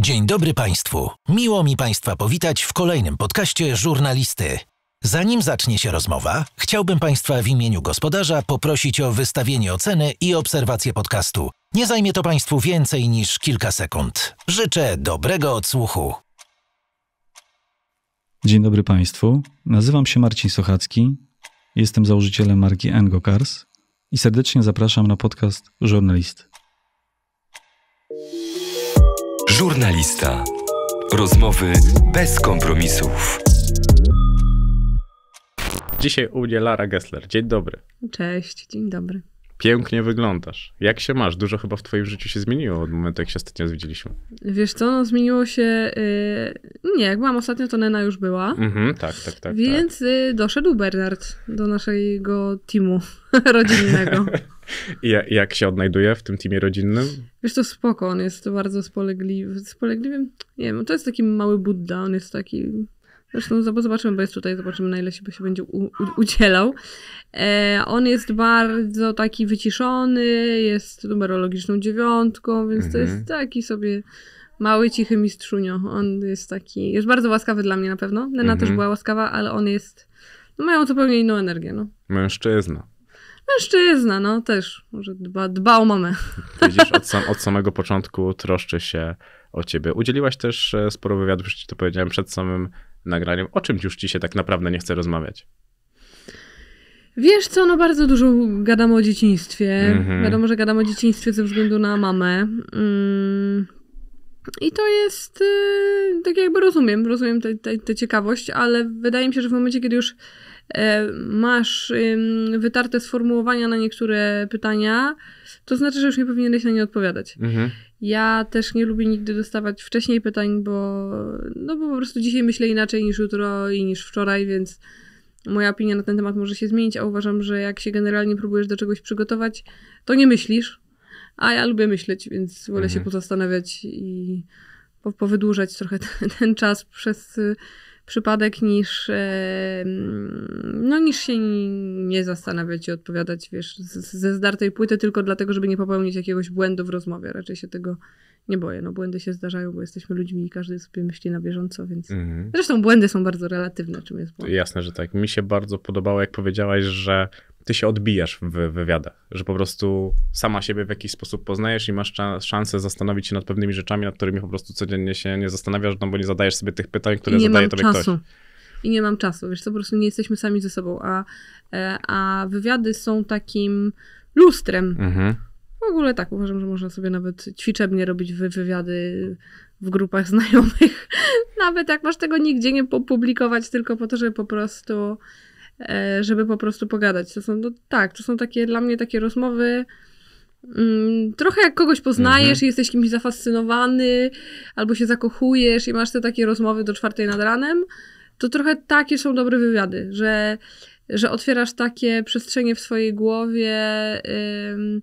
Dzień dobry Państwu. Miło mi Państwa powitać w kolejnym podcaście Żurnalisty. Zanim zacznie się rozmowa, chciałbym Państwa w imieniu gospodarza poprosić o wystawienie oceny i obserwację podcastu. Nie zajmie to Państwu więcej niż kilka sekund. Życzę dobrego odsłuchu. Dzień dobry Państwu. Nazywam się Marcin Sochacki. Jestem założycielem marki Engo Cars i serdecznie zapraszam na podcast Żurnalisty. Żurnalista. Rozmowy bez kompromisów. Dzisiaj u mnie Lara Gessler. Dzień dobry. Cześć, dzień dobry. Pięknie wyglądasz. Jak się masz? Dużo chyba w twoim życiu się zmieniło od momentu, jak się ostatnio widzieliśmy. Wiesz co, no zmieniło się... Yy... Nie, jak byłam ostatnio, to Nena już była. Mhm, tak, tak, tak. tak. Więc tak. doszedł Bernard do naszego teamu rodzinnego. I jak się odnajduje w tym teamie rodzinnym? Wiesz, to spoko, on jest bardzo spolegliwy. Spolegliwym? Nie wiem, to jest taki mały Buddha, on jest taki... Zresztą zobaczymy, bo jest tutaj, zobaczymy na ile się, się będzie udzielał. E, on jest bardzo taki wyciszony, jest numerologiczną dziewiątką, więc mhm. to jest mhm. taki sobie mały, cichy mistrzunio. On jest taki, jest bardzo łaskawy dla mnie na pewno. Nena mhm. też była łaskawa, ale on jest, no mają zupełnie inną energię, no. Mężczyzna. Mężczyzna, no też może dba, dba o mamę. Widzisz, od, sam, od samego początku troszczy się o ciebie. Udzieliłaś też e, sporo wywiadów, już ci to powiedziałem przed samym nagraniem. O czym już ci się tak naprawdę nie chce rozmawiać? Wiesz co, no bardzo dużo gadam o dzieciństwie. Mm-hmm. Wiadomo, że gadam o dzieciństwie ze względu na mamę. Mm. I to jest, y, tak jakby rozumiem, rozumiem tę ciekawość, ale wydaje mi się, że w momencie, kiedy już E, masz wytarte sformułowania na niektóre pytania, to znaczy, że już nie powinieneś na nie odpowiadać. Mhm. Ja też nie lubię nigdy dostawać wcześniej pytań, bo, no bo po prostu dzisiaj myślę inaczej niż jutro i niż wczoraj, więc moja opinia na ten temat może się zmienić, a uważam, że jak się generalnie próbujesz do czegoś przygotować, to nie myślisz, a ja lubię myśleć, więc wolę mhm. się pozastanawiać i powydłużać trochę ten, ten czas przez y, przypadek niż, e, no, niż się nie zastanawiać i odpowiadać, wiesz, ze zdartej płyty tylko dlatego, żeby nie popełnić jakiegoś błędu w rozmowie. Raczej się tego nie boję. No błędy się zdarzają, bo jesteśmy ludźmi i każdy sobie myśli na bieżąco, więc mhm. zresztą błędy są bardzo relatywne, czym jest błąd. Jasne, że tak. Mi się bardzo podobało, jak powiedziałaś, że ty się odbijasz w wywiadach, że po prostu sama siebie w jakiś sposób poznajesz i masz szansę zastanowić się nad pewnymi rzeczami, nad którymi po prostu codziennie się nie zastanawiasz, no bo nie zadajesz sobie tych pytań, które zadaje tobie czasu. ktoś. I nie mam czasu, wiesz, to po prostu nie jesteśmy sami ze sobą, a, e, a wywiady są takim lustrem. Mhm. W ogóle tak, uważam, że można sobie nawet ćwiczebnie robić wywiady w grupach znajomych, nawet jak masz tego nigdzie nie publikować, tylko po to, żeby po prostu E, żeby po prostu pogadać. To są, no, tak, to są takie dla mnie takie rozmowy. Mm, trochę jak kogoś poznajesz mhm. i jesteś kimś zafascynowany, albo się zakochujesz i masz te takie rozmowy do czwartej nad ranem, to trochę takie są dobre wywiady, że, że otwierasz takie przestrzenie w swojej głowie. Ym,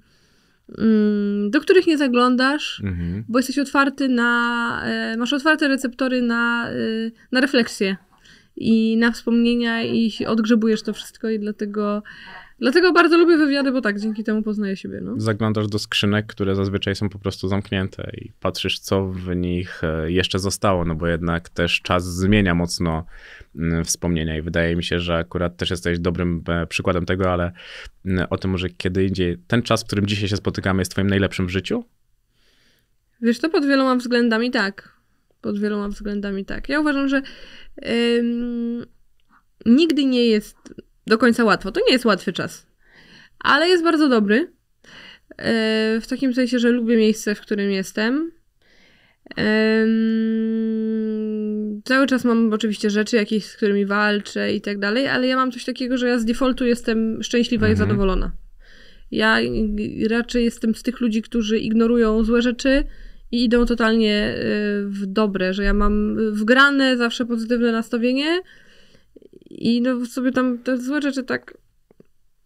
do których nie zaglądasz, mhm. bo jesteś otwarty na, e, masz otwarte receptory na, y, na refleksję i na wspomnienia i odgrzebujesz to wszystko i dlatego, dlatego bardzo lubię wywiady, bo tak, dzięki temu poznaję siebie. No. Zaglądasz do skrzynek, które zazwyczaj są po prostu zamknięte i patrzysz, co w nich e, jeszcze zostało, no bo jednak też czas zmienia mocno mm, wspomnienia i wydaje mi się, że akurat też jesteś dobrym e, przykładem tego, ale mm, o tym może kiedy indziej. Ten czas, w którym dzisiaj się spotykamy jest twoim najlepszym w życiu? Wiesz, to pod wieloma względami tak pod wieloma względami tak. Ja uważam, że ym, nigdy nie jest do końca łatwo. To nie jest łatwy czas, ale jest bardzo dobry. Yy, w takim sensie, że lubię miejsce, w którym jestem. Ym, cały czas mam oczywiście rzeczy jakieś, z którymi walczę i tak dalej, ale ja mam coś takiego, że ja z defaultu jestem szczęśliwa mhm. i zadowolona. Ja raczej jestem z tych ludzi, którzy ignorują złe rzeczy, i idą totalnie y, w dobre, że ja mam wgrane zawsze pozytywne nastawienie i no sobie tam te złe rzeczy tak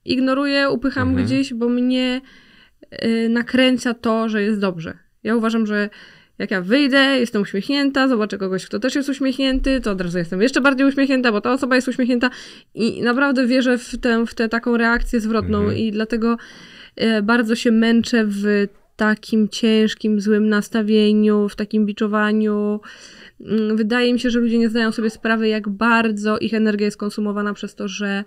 ignoruję, upycham mhm. gdzieś, bo mnie y, nakręca to, że jest dobrze. Ja uważam, że jak ja wyjdę, jestem uśmiechnięta, zobaczę kogoś, kto też jest uśmiechnięty, to od razu jestem jeszcze bardziej uśmiechnięta, bo ta osoba jest uśmiechnięta i naprawdę wierzę w tę, w taką reakcję zwrotną mhm. i dlatego y, bardzo się męczę w takim ciężkim, złym nastawieniu, w takim biczowaniu. Mm, wydaje mi się, że ludzie nie zdają sobie sprawy, jak bardzo ich energia jest konsumowana przez to, że,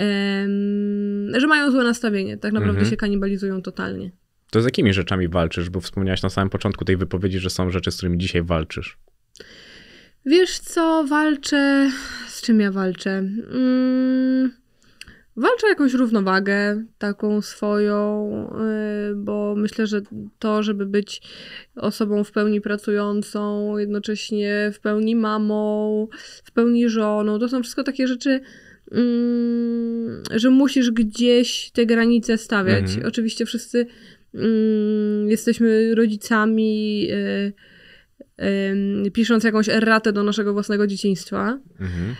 um, że mają złe nastawienie. Tak naprawdę mhm. się kanibalizują totalnie. To z jakimi rzeczami walczysz? Bo wspomniałaś na samym początku tej wypowiedzi, że są rzeczy, z którymi dzisiaj walczysz. Wiesz co, walczę. Z czym ja walczę? Mm walczę jakąś równowagę taką swoją, y, bo myślę, że to, żeby być osobą w pełni pracującą, jednocześnie w pełni mamą, w pełni żoną, to są wszystko takie rzeczy, mm, że musisz gdzieś te granice stawiać. Mhm. Oczywiście wszyscy mm, jesteśmy rodzicami y, y, pisząc jakąś erratę do naszego własnego dzieciństwa. Mhm.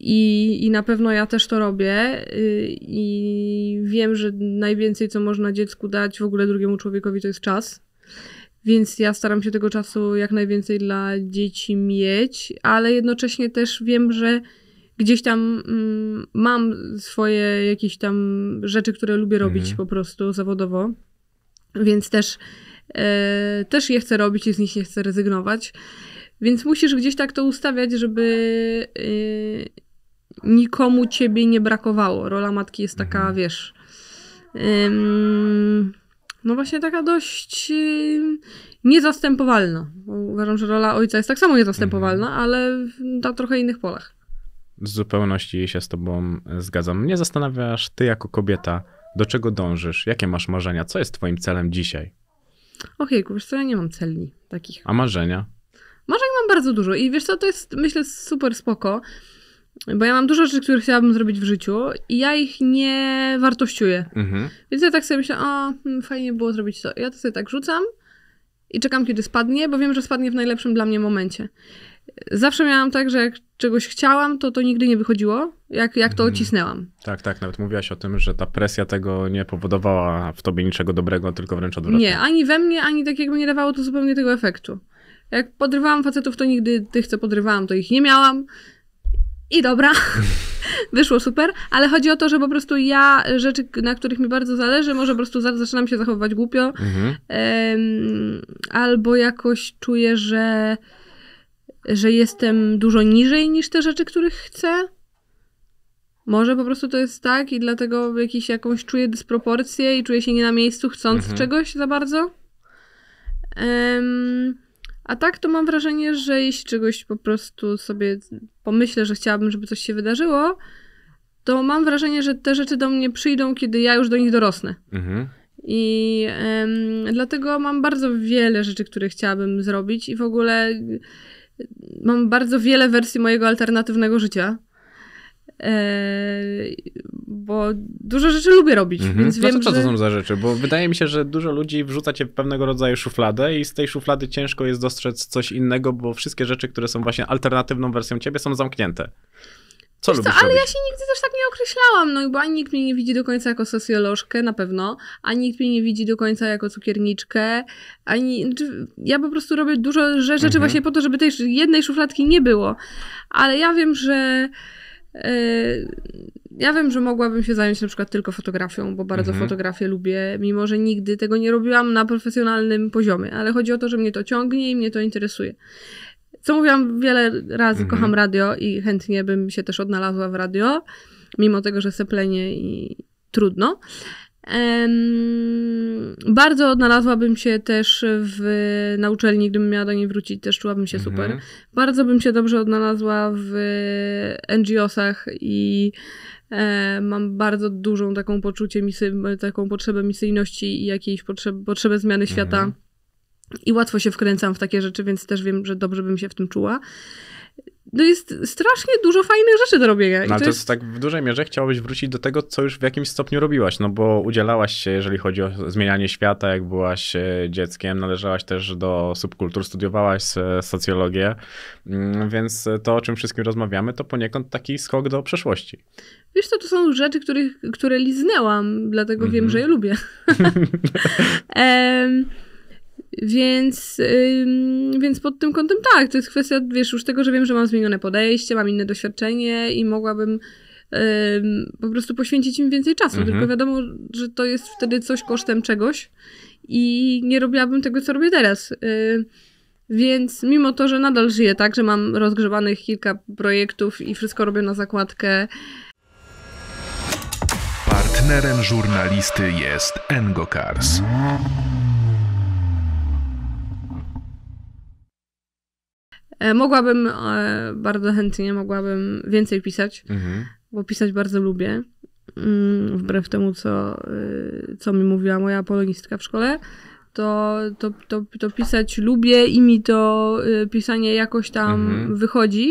I, I na pewno ja też to robię y, i wiem, że najwięcej, co można dziecku dać w ogóle drugiemu człowiekowi, to jest czas. Więc ja staram się tego czasu jak najwięcej dla dzieci mieć, ale jednocześnie też wiem, że gdzieś tam mm, mam swoje jakieś tam rzeczy, które lubię robić mhm. po prostu zawodowo. Więc też, e, też je chcę robić i z nich nie chcę rezygnować. Więc musisz gdzieś tak to ustawiać, żeby. Y, nikomu ciebie nie brakowało. Rola matki jest taka, mhm. wiesz. Ym, no właśnie taka dość yy, niezastępowalna. Uważam, że rola ojca jest tak samo niezastępowalna, mhm. ale na trochę innych polach. W zupełności się z tobą zgadzam. Mnie zastanawiasz, ty jako kobieta, do czego dążysz? Jakie masz marzenia? Co jest twoim celem dzisiaj? Okej, okay, wiesz co, ja nie mam celi takich. A marzenia? Marzeń mam bardzo dużo i wiesz co, to jest myślę super spoko. Bo ja mam dużo rzeczy, które chciałabym zrobić w życiu i ja ich nie wartościuję. Mhm. Więc ja tak sobie myślę, o, hmm, fajnie było zrobić to. Ja to sobie tak rzucam i czekam, kiedy spadnie, bo wiem, że spadnie w najlepszym dla mnie momencie. Zawsze miałam tak, że jak czegoś chciałam, to to nigdy nie wychodziło, jak, jak to mhm. Tak, tak, nawet mówiłaś o tym, że ta presja tego nie powodowała w tobie niczego dobrego, tylko wręcz odwrotnie. Nie, ani we mnie, ani tak jakby nie dawało to zupełnie tego efektu. Jak podrywałam facetów, to nigdy tych, co podrywałam, to ich nie miałam i dobra, wyszło super, ale chodzi o to, że po prostu ja rzeczy, na których mi bardzo zależy, może po prostu zaczynam się zachowywać głupio, mhm. um, albo jakoś czuję, że, że jestem dużo niżej niż te rzeczy, których chcę. Może po prostu to jest tak i dlatego jakiś, jakąś czuję dysproporcję i czuję się nie na miejscu, chcąc mhm. czegoś za bardzo. Um, a tak to mam wrażenie, że jeśli czegoś po prostu sobie pomyślę, że chciałabym, żeby coś się wydarzyło, to mam wrażenie, że te rzeczy do mnie przyjdą, kiedy ja już do nich dorosnę. Mhm. I ym, dlatego mam bardzo wiele rzeczy, które chciałabym zrobić, i w ogóle mam bardzo wiele wersji mojego alternatywnego życia. E, bo dużo rzeczy lubię robić, mhm. więc no wiem, to co że... to są za rzeczy? Bo wydaje mi się, że dużo ludzi wrzuca cię w pewnego rodzaju szufladę i z tej szuflady ciężko jest dostrzec coś innego, bo wszystkie rzeczy, które są właśnie alternatywną wersją ciebie są zamknięte. Co Wiesz co, ale robić? ja się nigdy też tak nie określałam, no bo ani nikt mnie nie widzi do końca jako socjolożkę, na pewno, ani nikt mnie nie widzi do końca jako cukierniczkę, ani... Znaczy, ja po prostu robię dużo rzeczy mhm. właśnie po to, żeby tej jednej szufladki nie było. Ale ja wiem, że... Yy ja wiem, że mogłabym się zająć na przykład tylko fotografią, bo bardzo mhm. fotografię lubię, mimo że nigdy tego nie robiłam na profesjonalnym poziomie, ale chodzi o to, że mnie to ciągnie i mnie to interesuje. Co mówiłam wiele razy, mhm. kocham radio i chętnie bym się też odnalazła w radio, mimo tego, że seplenie i trudno. Um, bardzo odnalazłabym się też w, na uczelni, gdybym miała do niej wrócić, też czułabym się super. Mhm. Bardzo bym się dobrze odnalazła w NGO-sach i E, mam bardzo dużą taką poczucie misy, taką potrzebę misyjności i jakiejś potrzeb, potrzebę zmiany świata. Mhm. I łatwo się wkręcam w takie rzeczy, więc też wiem, że dobrze bym się w tym czuła. To no jest strasznie dużo fajnych rzeczy do robienia. No, ale to, jest... tak w dużej mierze chciałabyś wrócić do tego, co już w jakimś stopniu robiłaś, no bo udzielałaś się, jeżeli chodzi o zmienianie świata, jak byłaś e, dzieckiem, należałaś też do subkultur, studiowałaś e, socjologię, mm, więc e, to, o czym wszystkim rozmawiamy, to poniekąd taki skok do przeszłości. Wiesz co, to są rzeczy, których, które liznęłam, dlatego mm -hmm. wiem, mhm. że je lubię. Więc, ym, więc pod tym kątem tak, to jest kwestia, wiesz, już tego, że wiem, że mam zmienione podejście, mam inne doświadczenie i mogłabym ym, po prostu poświęcić im więcej czasu. Mhm. Tylko wiadomo, że to jest wtedy coś kosztem czegoś i nie robiłabym tego, co robię teraz. Y, więc mimo to, że nadal żyję tak, że mam rozgrzebanych kilka projektów i wszystko robię na zakładkę. Partnerem żurnalisty jest Engokars. E, mogłabym, e, bardzo chętnie mogłabym więcej pisać, mhm. bo pisać bardzo lubię. Mm, wbrew temu, co, y, co mi mówiła moja apologistka w szkole, to, to, to, to pisać lubię i mi to y, pisanie jakoś tam mhm. wychodzi.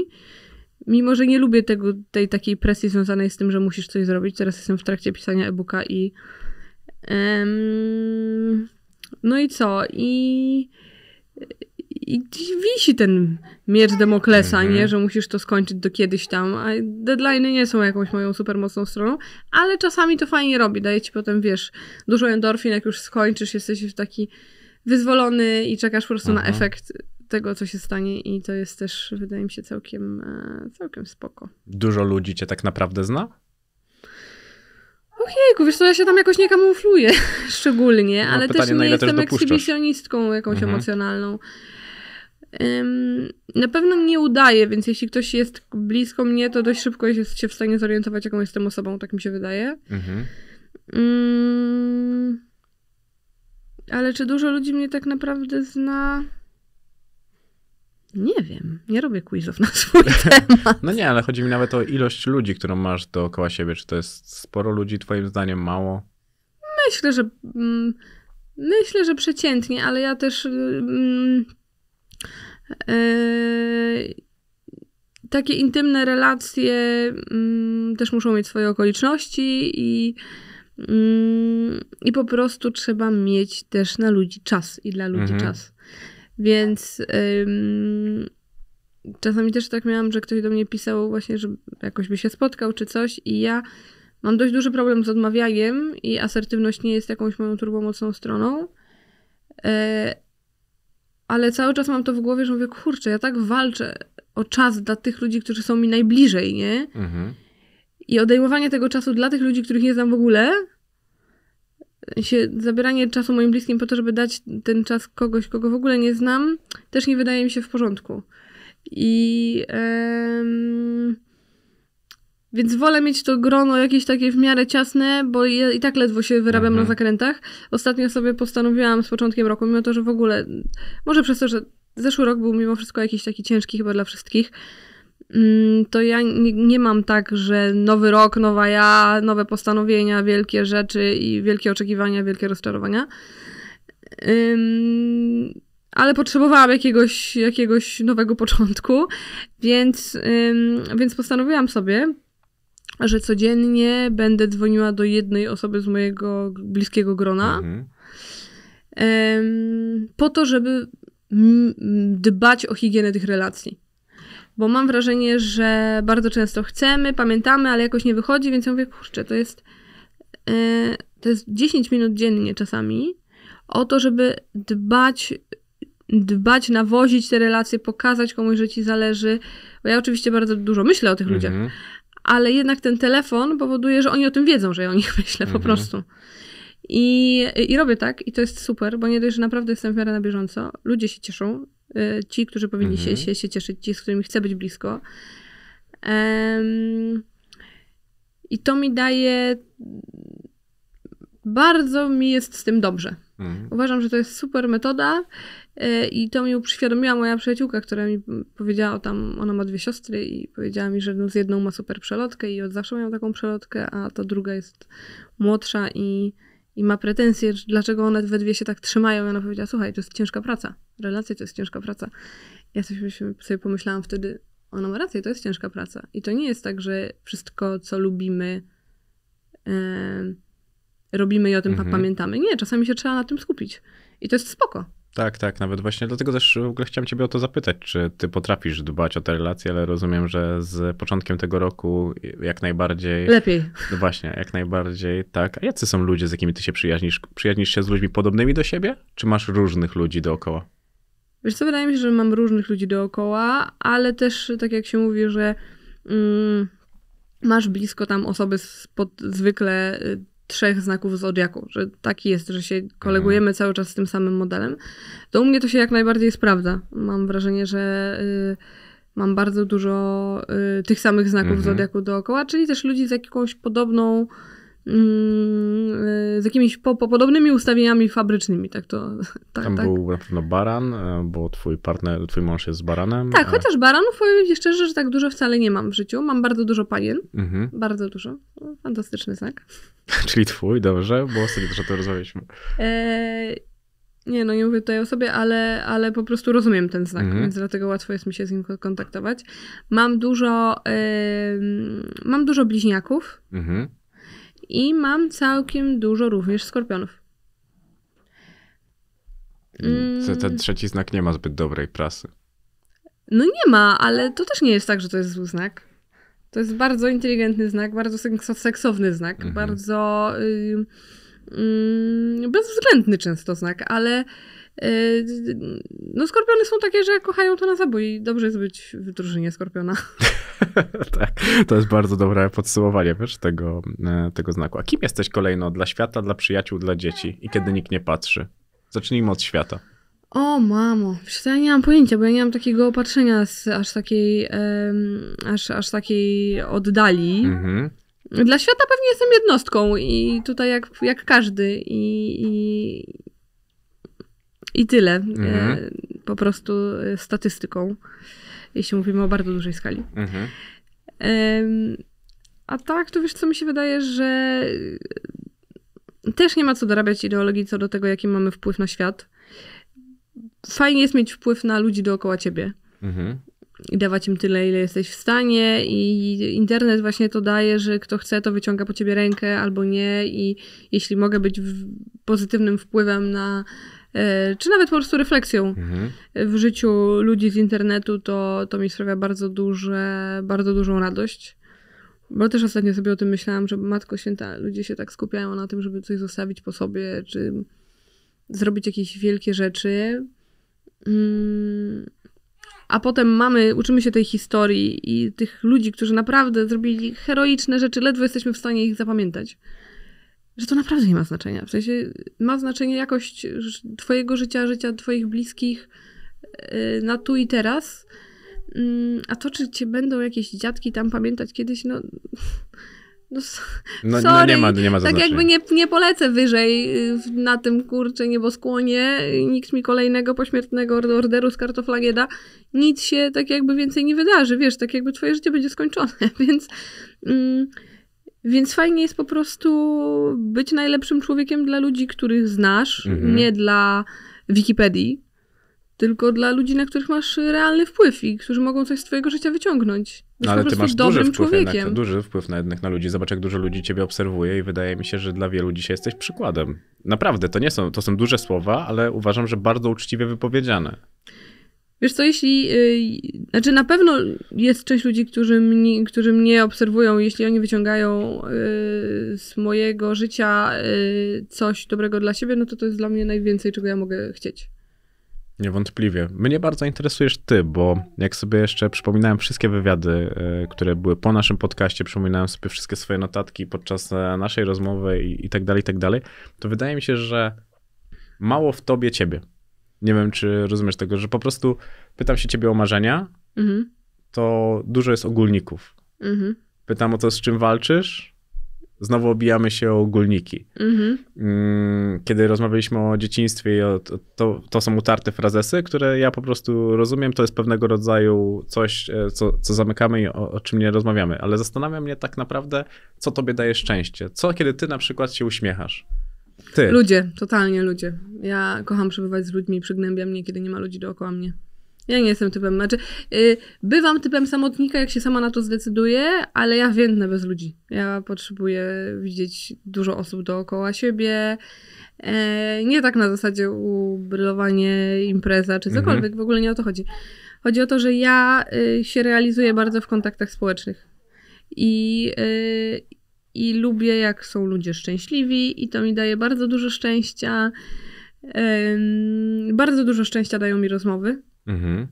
Mimo, że nie lubię tego, tej takiej presji związanej z tym, że musisz coś zrobić. Teraz jestem w trakcie pisania e-booka i. no i co? I i gdzieś wisi ten miecz mhm. Demoklesa, mm -hmm. nie? Mhm. Że musisz to skończyć do kiedyś tam. A deadline'y nie są jakąś moją super mocną stroną, ale czasami to fajnie robi. Daje ci potem, wiesz, dużo endorfin, jak już skończysz, jesteś taki wyzwolony i czekasz po prostu na mhm. efekt tego, co się stanie i to jest też, wydaje mi się, całkiem, e, całkiem spoko. Dużo ludzi cię tak naprawdę zna? Ojejku, wiesz co, ja się tam jakoś nie kamufluję szczególnie, no, ale pytanie, też nie jestem ekshibicjonistką jakąś emocjonalną na pewno nie udaje, więc jeśli ktoś jest blisko mnie, to dość szybko jest się w stanie zorientować, jaką jestem osobą, tak mi się wydaje. Mhm. Mm, ale czy dużo ludzi mnie tak naprawdę zna? Nie wiem, nie robię quizów na swój temat. No nie, ale chodzi mi nawet o ilość ludzi, którą masz dookoła siebie. Czy to jest sporo ludzi, twoim zdaniem mało? Myślę, że mm, myślę, że przeciętnie, ale ja też y, mm, Yy, takie intymne relacje mm, też muszą mieć swoje okoliczności i, mm, i po prostu trzeba mieć też na ludzi czas i dla ludzi mhm. czas. Więc ym, czasami też tak miałam, że ktoś do mnie pisał właśnie, że jakoś by się spotkał czy coś i ja mam dość duży problem z odmawianiem i asertywność nie jest jakąś moją turbomocną stroną. Yy, ale cały czas mam to w głowie, że mówię, kurczę, ja tak walczę o czas dla tych ludzi, którzy są mi najbliżej, nie? Mhm. I odejmowanie tego czasu dla tych ludzi, których nie znam w ogóle, się, zabieranie czasu moim bliskim po to, żeby dać ten czas kogoś, kogo w ogóle nie znam, też nie wydaje mi się w porządku. I. Em, więc wolę mieć to grono jakieś takie w miarę ciasne, bo ja i tak ledwo się wyrabiam mhm. na zakrętach. Ostatnio sobie postanowiłam z początkiem roku, mimo to, że w ogóle, może przez to, że zeszły rok był mimo wszystko jakiś taki ciężki chyba dla wszystkich, mm, to ja nie, nie, mam tak, że nowy rok, nowa ja, nowe postanowienia, wielkie rzeczy i wielkie oczekiwania, wielkie rozczarowania. Um, ale potrzebowałam jakiegoś, jakiegoś nowego początku, więc, um, więc postanowiłam sobie że codziennie będę dzwoniła do jednej osoby z mojego bliskiego grona. Mhm. Po to, żeby dbać o higienę tych relacji. Bo mam wrażenie, że bardzo często chcemy, pamiętamy, ale jakoś nie wychodzi, więc ja mówię, kurczę, to jest, e, to jest 10 minut dziennie czasami o to, żeby dbać, dbać, nawozić te relacje, pokazać komuś, że ci zależy. Bo ja oczywiście bardzo dużo myślę o tych mhm. ludziach, ale jednak ten telefon powoduje, że oni o tym wiedzą, że ja o nich myślę po mhm. prostu. I, I robię tak i to jest super, bo nie dość, że naprawdę jestem w miarę na bieżąco. Ludzie się cieszą, y, ci, którzy powinni się, mhm. się, się cieszyć, ci, z którymi chcę być blisko. Um, I to mi daje. Bardzo mi jest z tym dobrze. Mhm. Uważam, że to jest super metoda E, I to mi uprzyświadomiła moja przyjaciółka, która mi powiedziała tam, ona ma dwie siostry i powiedziała mi, że no z jedną ma super przelotkę i od zawsze miała taką przelotkę, a ta druga jest młodsza i, i ma pretensje, dlaczego one we dwie się tak trzymają. I ona powiedziała, słuchaj, to jest ciężka praca, relacja to jest ciężka praca. Ja sobie pomyślałam wtedy, ona ma rację, to jest ciężka praca. I to nie jest tak, że wszystko, co lubimy, e, robimy i o tym mhm. pamiętamy. Nie, czasami się trzeba na tym skupić. I to jest spoko. Tak, tak, nawet właśnie dlatego też w ogóle chciałem Ciebie o to zapytać, czy Ty potrafisz dbać o te relacje, ale rozumiem, że z początkiem tego roku jak najbardziej. Lepiej. No właśnie, jak najbardziej tak. A jacy są ludzie, z jakimi Ty się przyjaźnisz? Przyjaźnisz się z ludźmi podobnymi do siebie, czy masz różnych ludzi dookoła? Wiesz co, wydaje mi się, że mam różnych ludzi dookoła, ale też tak jak się mówi, że mm, masz blisko tam osoby spod zwykle y, trzech znaków zodiaku, że taki jest, że się mhm. kolegujemy cały czas z tym samym modelem, to u mnie to się jak najbardziej sprawdza. Mam wrażenie, że y, mam bardzo dużo y, tych samych znaków mhm. zodiaku dookoła, czyli też ludzi z jakąś podobną z jakimiś po, po podobnymi ustawieniami fabrycznymi, tak to. Tak, Tam tak. był na pewno baran, e, bo twój partner, twój mąż jest z baranem. Tak, a... E. chociaż baranów powiem szczerze, że tak dużo wcale nie mam w życiu. Mam bardzo dużo panien, mhm. bardzo dużo. No, fantastyczny znak. Czyli twój, dobrze, bo ostatnio też o tym rozmawialiśmy. E... Nie, no nie mówię tutaj o sobie, ale, ale po prostu rozumiem ten znak, mhm. więc dlatego łatwo jest mi się z nim kontaktować. Mam dużo, mam dużo bliźniaków. Mhm i mam całkiem dużo również skorpionów. Mm, ten, ten mm. trzeci znak nie ma zbyt dobrej prasy. No nie ma, ale to też nie jest tak, że to jest zły znak. To jest bardzo inteligentny znak, bardzo seksowny znak, mhm. bardzo yy, yy, bezwzględny często znak, ale Y, no, skorpiony są takie, że kochają to na zabój. Dobrze jest być w drużynie skorpiona. tak, to jest bardzo dobre podsumowanie wiesz, tego, e, tego znaku. A kim jesteś kolejno? Dla świata, dla przyjaciół, dla dzieci i kiedy nikt nie patrzy? Zacznijmy od świata. O mamo, przecież ja nie mam pojęcia, bo ja nie mam takiego opatrzenia z aż takiej, um, aż, aż takiej oddali. Mhm. Dla świata pewnie jestem jednostką i tutaj jak, jak każdy i, i i tyle. E, mhm. po prostu e, statystyką, jeśli mówimy o bardzo dużej skali. Mhm. a tak, to wiesz, co mi się wydaje, że też nie ma co dorabiać ideologii co do tego, jaki mamy wpływ na świat. Fajnie jest mieć wpływ na ludzi dookoła ciebie. Mhm. I dawać im tyle, ile jesteś w stanie. I internet właśnie to daje, że kto chce, to wyciąga po ciebie rękę albo nie. I jeśli mogę być pozytywnym wpływem na E, czy nawet po prostu refleksją mhm. w życiu ludzi z internetu, to, to mi sprawia bardzo, duże, bardzo dużą radość. Bo też ostatnio sobie o tym myślałam, że Matko Święta, ludzie się tak skupiają na tym, żeby coś zostawić po sobie, czy zrobić jakieś wielkie rzeczy. Mm. A potem mamy, uczymy się tej historii i tych ludzi, którzy naprawdę zrobili heroiczne rzeczy, ledwo jesteśmy w stanie ich zapamiętać że to naprawdę nie ma znaczenia. W sensie ma znaczenie jakość Twojego życia, życia Twoich bliskich y, na tu i teraz. Mm, a to, czy cię będą jakieś dziadki tam pamiętać kiedyś, no. No, no, no nie ma, nie ma Tak jakby nie, nie polecę wyżej y, na tym kurczę nieboskłonie. Nikt mi kolejnego pośmiertnego orderu z kartoflagieda. Nic się tak jakby więcej nie wydarzy, wiesz, tak jakby twoje życie będzie skończone, więc. Mm, więc fajnie jest po prostu być najlepszym człowiekiem dla ludzi, których znasz, mhm. nie dla Wikipedii, tylko dla ludzi, na których masz realny wpływ i którzy mogą coś z twojego życia wyciągnąć. no, ale ty masz duży człowiekiem. Jednak, duży wpływ na, jednak na ludzi. Zobacz, jak dużo ludzi ciebie obserwuje i wydaje mi się, że dla wielu dzisiaj jesteś przykładem. Naprawdę, to nie są, to są duże słowa, ale uważam, że bardzo uczciwie wypowiedziane. Wiesz co, jeśli. Yy, znaczy, na pewno jest część ludzi, którzy, mnie, którzy mnie obserwują, jeśli oni wyciągają yy, z mojego życia yy, coś dobrego dla siebie, no to to jest dla mnie najwięcej, czego ja mogę chcieć. Niewątpliwie. Mnie bardzo interesujesz ty, bo jak sobie jeszcze przypominałem wszystkie wywiady, y, które były po naszym podcaście, przypominałem sobie wszystkie swoje notatki podczas e, naszej rozmowy i, i tak dalej, i tak dalej, to wydaje mi się, że mało w tobie ciebie. Nie wiem, czy rozumiesz tego, że po prostu pytam się ciebie o marzenia, mhm. to dużo jest ogólników. Mhm. Pytam o to, z czym walczysz, znowu obijamy się o ogólniki. Mhm. Mm, kiedy rozmawialiśmy o dzieciństwie, to, to są utarte frazesy, które ja po prostu rozumiem. To jest pewnego rodzaju coś, e, co, co zamykamy i o, o, czym nie rozmawiamy. Ale zastanawia mnie tak naprawdę, co tobie daje szczęście. Co, kiedy ty na przykład się uśmiechasz? Ty. Ludzie, totalnie ludzie. Ja kocham przebywać z ludźmi, przygnębia mnie, kiedy nie ma ludzi dookoła mnie. Ja nie jestem typem, znaczy yy, bywam typem samotnika, jak się sama na to zdecyduję, ale ja więdnę bez ludzi. Ja potrzebuję widzieć dużo osób dookoła siebie. E, nie tak na zasadzie ubrylowanie, impreza czy mhm. cokolwiek, mhm. w ogóle nie o to chodzi. Chodzi o to, że ja y, się realizuję bardzo w kontaktach społecznych. I, y, i lubię, jak są ludzie szczęśliwi, i to mi daje bardzo dużo szczęścia. Bardzo dużo szczęścia dają mi rozmowy. Mhm.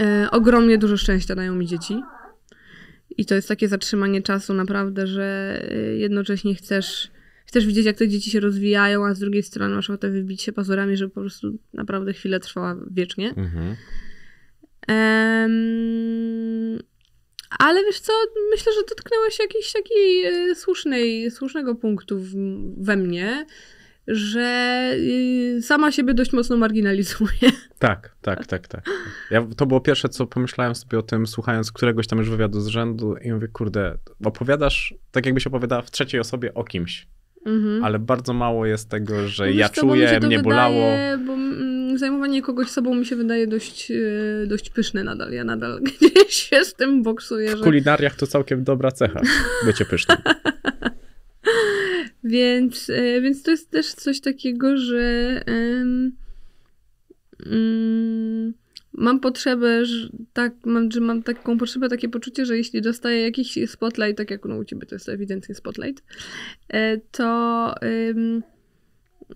E, ogromnie dużo szczęścia dają mi dzieci. I to jest takie zatrzymanie czasu, naprawdę, że e, jednocześnie chcesz, chcesz widzieć, jak te dzieci się rozwijają, a z drugiej strony masz ochotę wybić się pazurami, żeby po prostu naprawdę chwilę trwała wiecznie. Mhm. Ale wiesz co, myślę, że dotknęłaś jakiejś takiej e, słusznej, słusznego punktu w, we mnie, że e, sama siebie dość mocno marginalizuje. Tak, tak, tak, tak. Ja, to było pierwsze, co pomyślałem sobie o tym, słuchając któregoś tam już wywiadu z rzędu i mówię, kurde, opowiadasz tak jakbyś opowiadała w trzeciej osobie o kimś. Mhm. Ale bardzo mało jest tego, że ja czuję, mnie wydaje, bolało. Bo mm, zajmowanie kogoś sobą mi się wydaje dość, e, dość pyszne nadal. Ja nadal gdzieś się z tym boksuję. Że... W kulinariach to całkiem dobra cecha, bycie pysznym. więc, e, więc to jest też coś takiego, że um, mam potrzebę, że, tak, mam, że mam taką potrzebę, takie poczucie, że jeśli dostaję jakiś spotlight, tak jak no, u ciebie to jest ewidentnie spotlight, e, to... Um,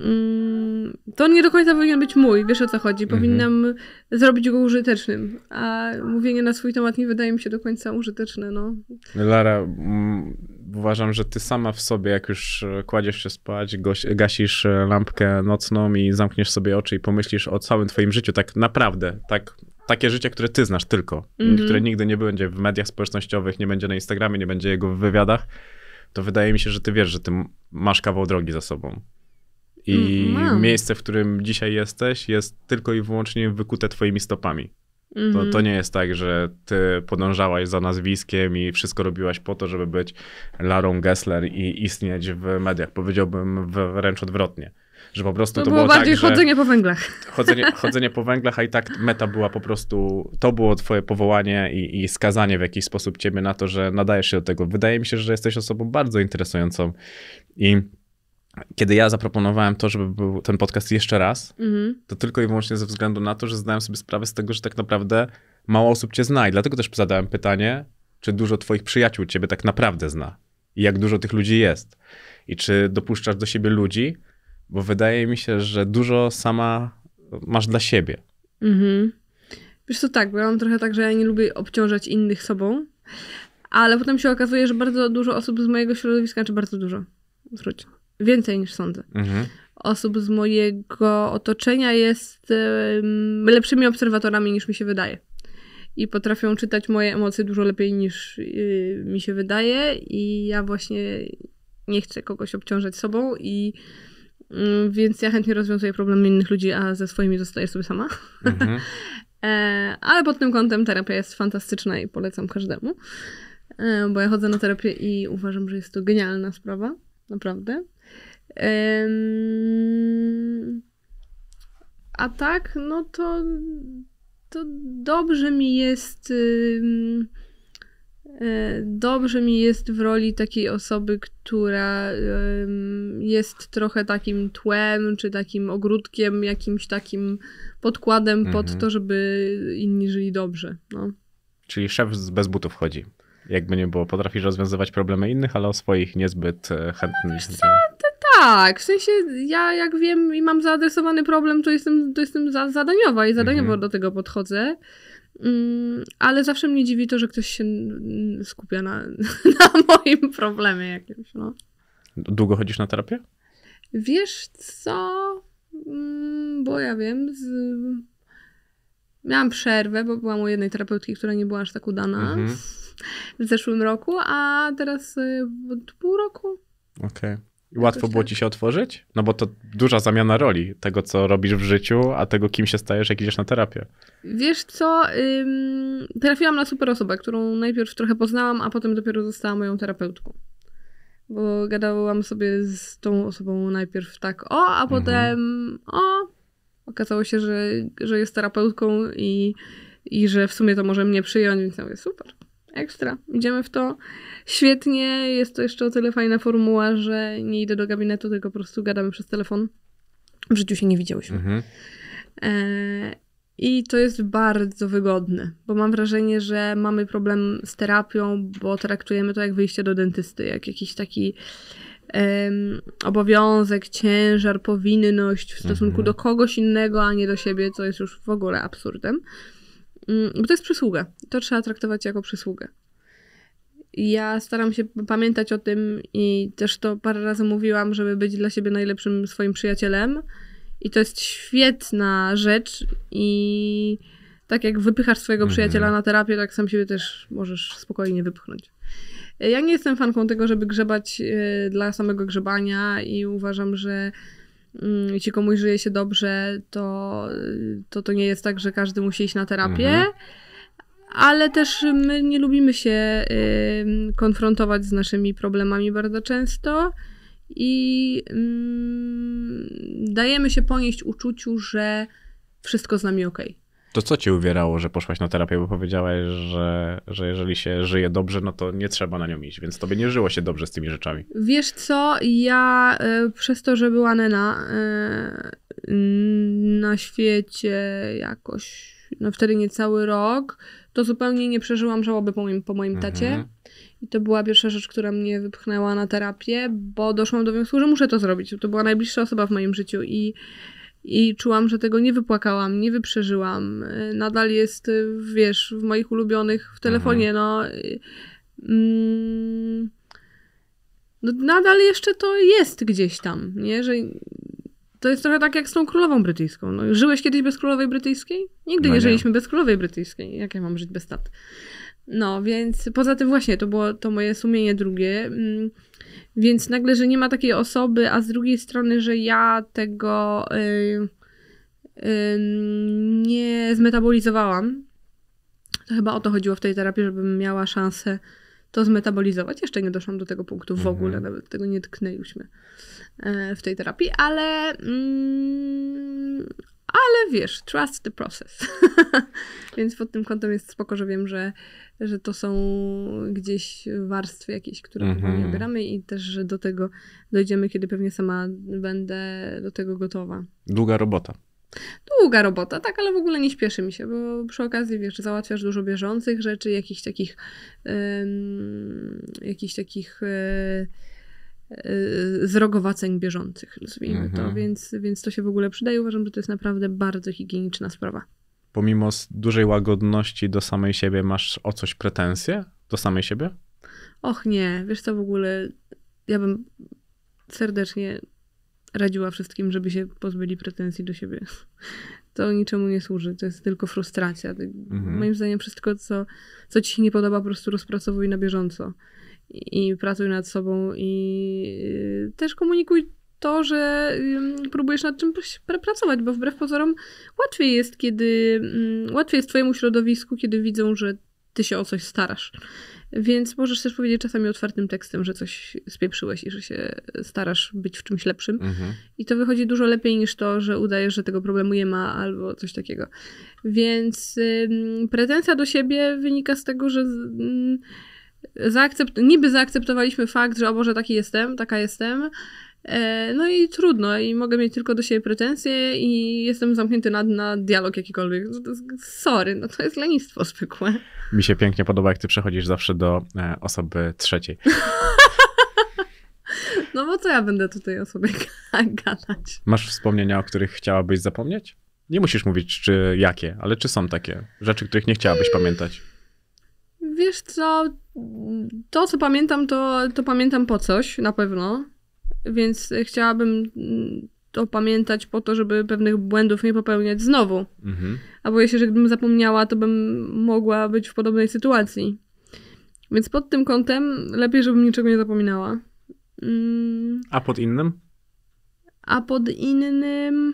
Mm, to nie do końca powinien być mój, wiesz o co chodzi. Mhm. Powinnam mm -hmm. zrobić go użytecznym, a mówienie na swój temat nie wydaje mi się do końca użyteczne. No. Lara, mm, uważam, że ty sama w sobie, jak już e, kładziesz się spać, gasisz e, lampkę nocną i zamkniesz sobie oczy i pomyślisz o całym twoim życiu, tak naprawdę, tak takie życie, które ty znasz tylko, mm -hmm. które nigdy nie będzie w mediach społecznościowych, nie będzie na Instagramie, nie będzie jego w wywiadach, to wydaje mi się, że ty wiesz, że ty masz kawał drogi za sobą. I mm-hmm. miejsce, w którym dzisiaj jesteś, jest tylko i wyłącznie wykute twoimi stopami. Mm -hmm. To, to mm-hmm. nie jest tak, że ty podążałaś za nazwiskiem i wszystko robiłaś po to, żeby być Larą Gessler i istnieć w mediach. Powiedziałbym wręcz odwrotnie. Że po prostu to, to było, było tak, bardziej tak, chodzenie po węglach. Chodzenie, chodzenie po węglach, a i tak meta była po prostu, to było twoje powołanie i, i skazanie w jakiś sposób ciebie na to, że nadajesz się do tego. Wydaje mi się, że jesteś osobą bardzo interesującą i kiedy ja zaproponowałem to, żeby był ten podcast jeszcze raz, mhm. to tylko i wyłącznie ze względu na to, że zdałem sobie sprawę z tego, że tak naprawdę mało osób cię zna. I dlatego też zadałem pytanie, czy dużo twoich przyjaciół ciebie tak naprawdę zna? I jak dużo tych ludzi jest? I czy dopuszczasz do siebie ludzi? Bo wydaje mi się, że dużo sama masz dla siebie. Mhm. Wiesz co, tak, bo ja mam trochę tak, że ja nie lubię obciążać innych sobą, ale potem się okazuje, że bardzo dużo osób z mojego środowiska, czy bardzo dużo, zwróć, więcej niż sądzę. Mhm. Osób z mojego otoczenia jest lepszymi obserwatorami niż mi się wydaje. I potrafią czytać moje emocje dużo lepiej niż y, mi się wydaje, i ja właśnie nie chcę kogoś obciążać sobą, i mm, więc ja chętnie rozwiązuję problemy innych ludzi, a ze swoimi zostaję sobie sama. Mhm. e, ale pod tym kątem terapia jest fantastyczna i polecam każdemu, e, bo ja chodzę na terapię i uważam, że jest to genialna sprawa, naprawdę. A tak, no to, to dobrze mi jest. E, dobrze mi jest w roli takiej osoby, która jest trochę takim tłem, czy takim ogródkiem, jakimś takim podkładem mhm. pod to, żeby inni żyli dobrze. No. Czyli szef bez butów chodzi. Jakby nie było, potrafisz rozwiązywać problemy innych, ale o swoich niezbyt e, chętnych. No, tak, w sensie ja jak wiem i mam zaadresowany problem, to jestem, to jestem za, zadaniowa i zadaniowo mhm. do tego podchodzę. Mm, ale zawsze mnie dziwi to, że ktoś się mm, skupia na, na moim problemie jakimś. No. Długo chodzisz na terapię? Wiesz co? Mm, bo ja wiem, z... miałam przerwę, bo byłam u jednej terapeutki, która nie była aż tak udana mhm. w zeszłym roku, a teraz y, od pół roku. Okej. Okay. I łatwo było tak. ci się otworzyć? No bo to duża zamiana roli, tego co robisz w życiu, a tego kim się stajesz, jak idziesz na terapię. Wiesz co, Ym, trafiłam na super osobę, którą najpierw trochę poznałam, a potem dopiero została moją terapeutką. Bo gadałam sobie z tą osobą najpierw tak o, a mhm. potem o. Okazało się, że, że jest terapeutką i, i że w sumie to może mnie przyjąć, więc ja mówię super. Ekstra. Idziemy w to. Świetnie. Jest to jeszcze o tyle fajna formuła, że nie idę do gabinetu, tylko po prostu gadamy przez telefon. W życiu się nie widziałyśmy. Mhm. E, I to jest bardzo wygodne, bo mam wrażenie, że mamy problem z terapią, bo traktujemy to jak wyjście do dentysty, jak jakiś taki um, obowiązek, ciężar, powinność w stosunku mhm. do kogoś innego, a nie do siebie, co jest już w ogóle absurdem. Mm, bo to jest przysługa. To trzeba traktować jako przysługę. Ja staram się pamiętać o tym i też to parę razy mówiłam, żeby być dla siebie najlepszym swoim przyjacielem. I to jest świetna rzecz i tak jak wypychasz swojego mhm. przyjaciela na terapię, tak sam siebie też możesz spokojnie wypchnąć. Ja nie jestem fanką tego, żeby grzebać e, dla samego grzebania i uważam, że Mm, jeśli komuś żyje się dobrze, to to, to nie jest tak, że każdy musi iść na terapię. Mhm. Ale też my nie lubimy się konfrontować z naszymi problemami bardzo często i mm, dajemy się ponieść uczuciu, że wszystko z nami ok. To co cię uwierało, że poszłaś na terapię, bo powiedziałaś, że, że jeżeli się żyje dobrze, no to nie trzeba na nią iść, więc tobie nie żyło się dobrze z tymi rzeczami. Wiesz co, ja e, przez to, że była Nena e, na świecie jakoś, no wtedy niecały rok, to zupełnie nie przeżyłam żałoby po moim, po moim tacie. Mhm. I to była pierwsza rzecz, która mnie wypchnęła na terapię, bo doszłam do wniosku, że muszę to zrobić. To była najbliższa osoba w moim życiu i i czułam, że tego nie wypłakałam, nie wyprzeżyłam. Y, nadal jest, y, wiesz, w moich ulubionych w telefonie, mhm. no. Y, mm, no. Nadal jeszcze to jest gdzieś tam, nie? Że to jest trochę tak jak z tą królową brytyjską. No, żyłeś kiedyś bez królowej brytyjskiej? Nigdy no nie, nie żyliśmy bez królowej brytyjskiej. Jak ja mam żyć bez tat? No, więc poza tym właśnie to było to moje sumienie drugie. Mm, więc nagle, że nie ma takiej osoby, a z drugiej strony, że ja tego y, y, nie zmetabolizowałam. To chyba o to chodziło w tej terapii, żebym miała szansę to zmetabolizować. Jeszcze nie doszłam do tego punktu w mhm. ogóle, nawet tego nie tknęliśmy e, w tej terapii, ale. Mm, ale wiesz, trust the process. Więc pod tym kątem jest spoko, że wiem, że że to są gdzieś warstwy jakieś, które mhm. nie obieramy i też, że do tego dojdziemy, kiedy pewnie sama będę do tego gotowa. Długa robota. Długa robota, tak, ale w ogóle nie śpieszy mi się, bo przy okazji, wiesz, załatwiasz dużo bieżących rzeczy, jakichś takich, um, jakichś takich um, zrogowaceń bieżących, nazwijmy mhm. to, więc, więc to się w ogóle przydaje. Uważam, że to jest naprawdę bardzo higieniczna sprawa pomimo dużej łagodności do samej siebie masz o coś pretensje? Do samej siebie? Och nie, wiesz co w ogóle, ja bym serdecznie radziła wszystkim, żeby się pozbyli pretensji do siebie. To niczemu nie służy, to jest tylko frustracja. Tak, mhm. Moim zdaniem wszystko, co, co ci się nie podoba, po prostu rozpracowuj na bieżąco. I, i pracuj nad sobą i y, też komunikuj to, że próbujesz nad czymś pracować, bo wbrew pozorom łatwiej jest, kiedy mm, łatwiej jest twojemu środowisku, kiedy widzą, że ty się o coś starasz. Więc możesz też powiedzieć czasami otwartym tekstem, że coś spieprzyłeś i że się starasz być w czymś lepszym. Mhm. I to wychodzi dużo lepiej niż to, że udajesz, że tego problemu nie ma albo coś takiego. Więc ym, pretensja do siebie wynika z tego, że ym, mm, zaakcept niby zaakceptowaliśmy fakt, że o Boże, taki jestem, taka jestem. E, no i trudno, i mogę mieć tylko do siebie pretensje, i jestem zamknięty na, na dialog jakikolwiek. No sorry, no to jest lenistwo zwykłe. Mi się pięknie podoba, jak ty przechodzisz zawsze do e, osoby trzeciej. no bo co ja będę tutaj o sobie gadać? Masz wspomnienia, o których chciałabyś zapomnieć? Nie musisz mówić, czy jakie, ale czy są takie rzeczy, których nie chciałabyś pamiętać? Wiesz co, to co pamiętam, to, to pamiętam po coś na pewno więc chciałabym mm, to pamiętać po to, żeby pewnych błędów nie popełniać znowu. Mhm. A boję się, że gdybym zapomniała, to bym mogła być w podobnej sytuacji. Więc pod tym kątem lepiej, żebym niczego nie zapominała. Mm. A pod innym? A pod innym.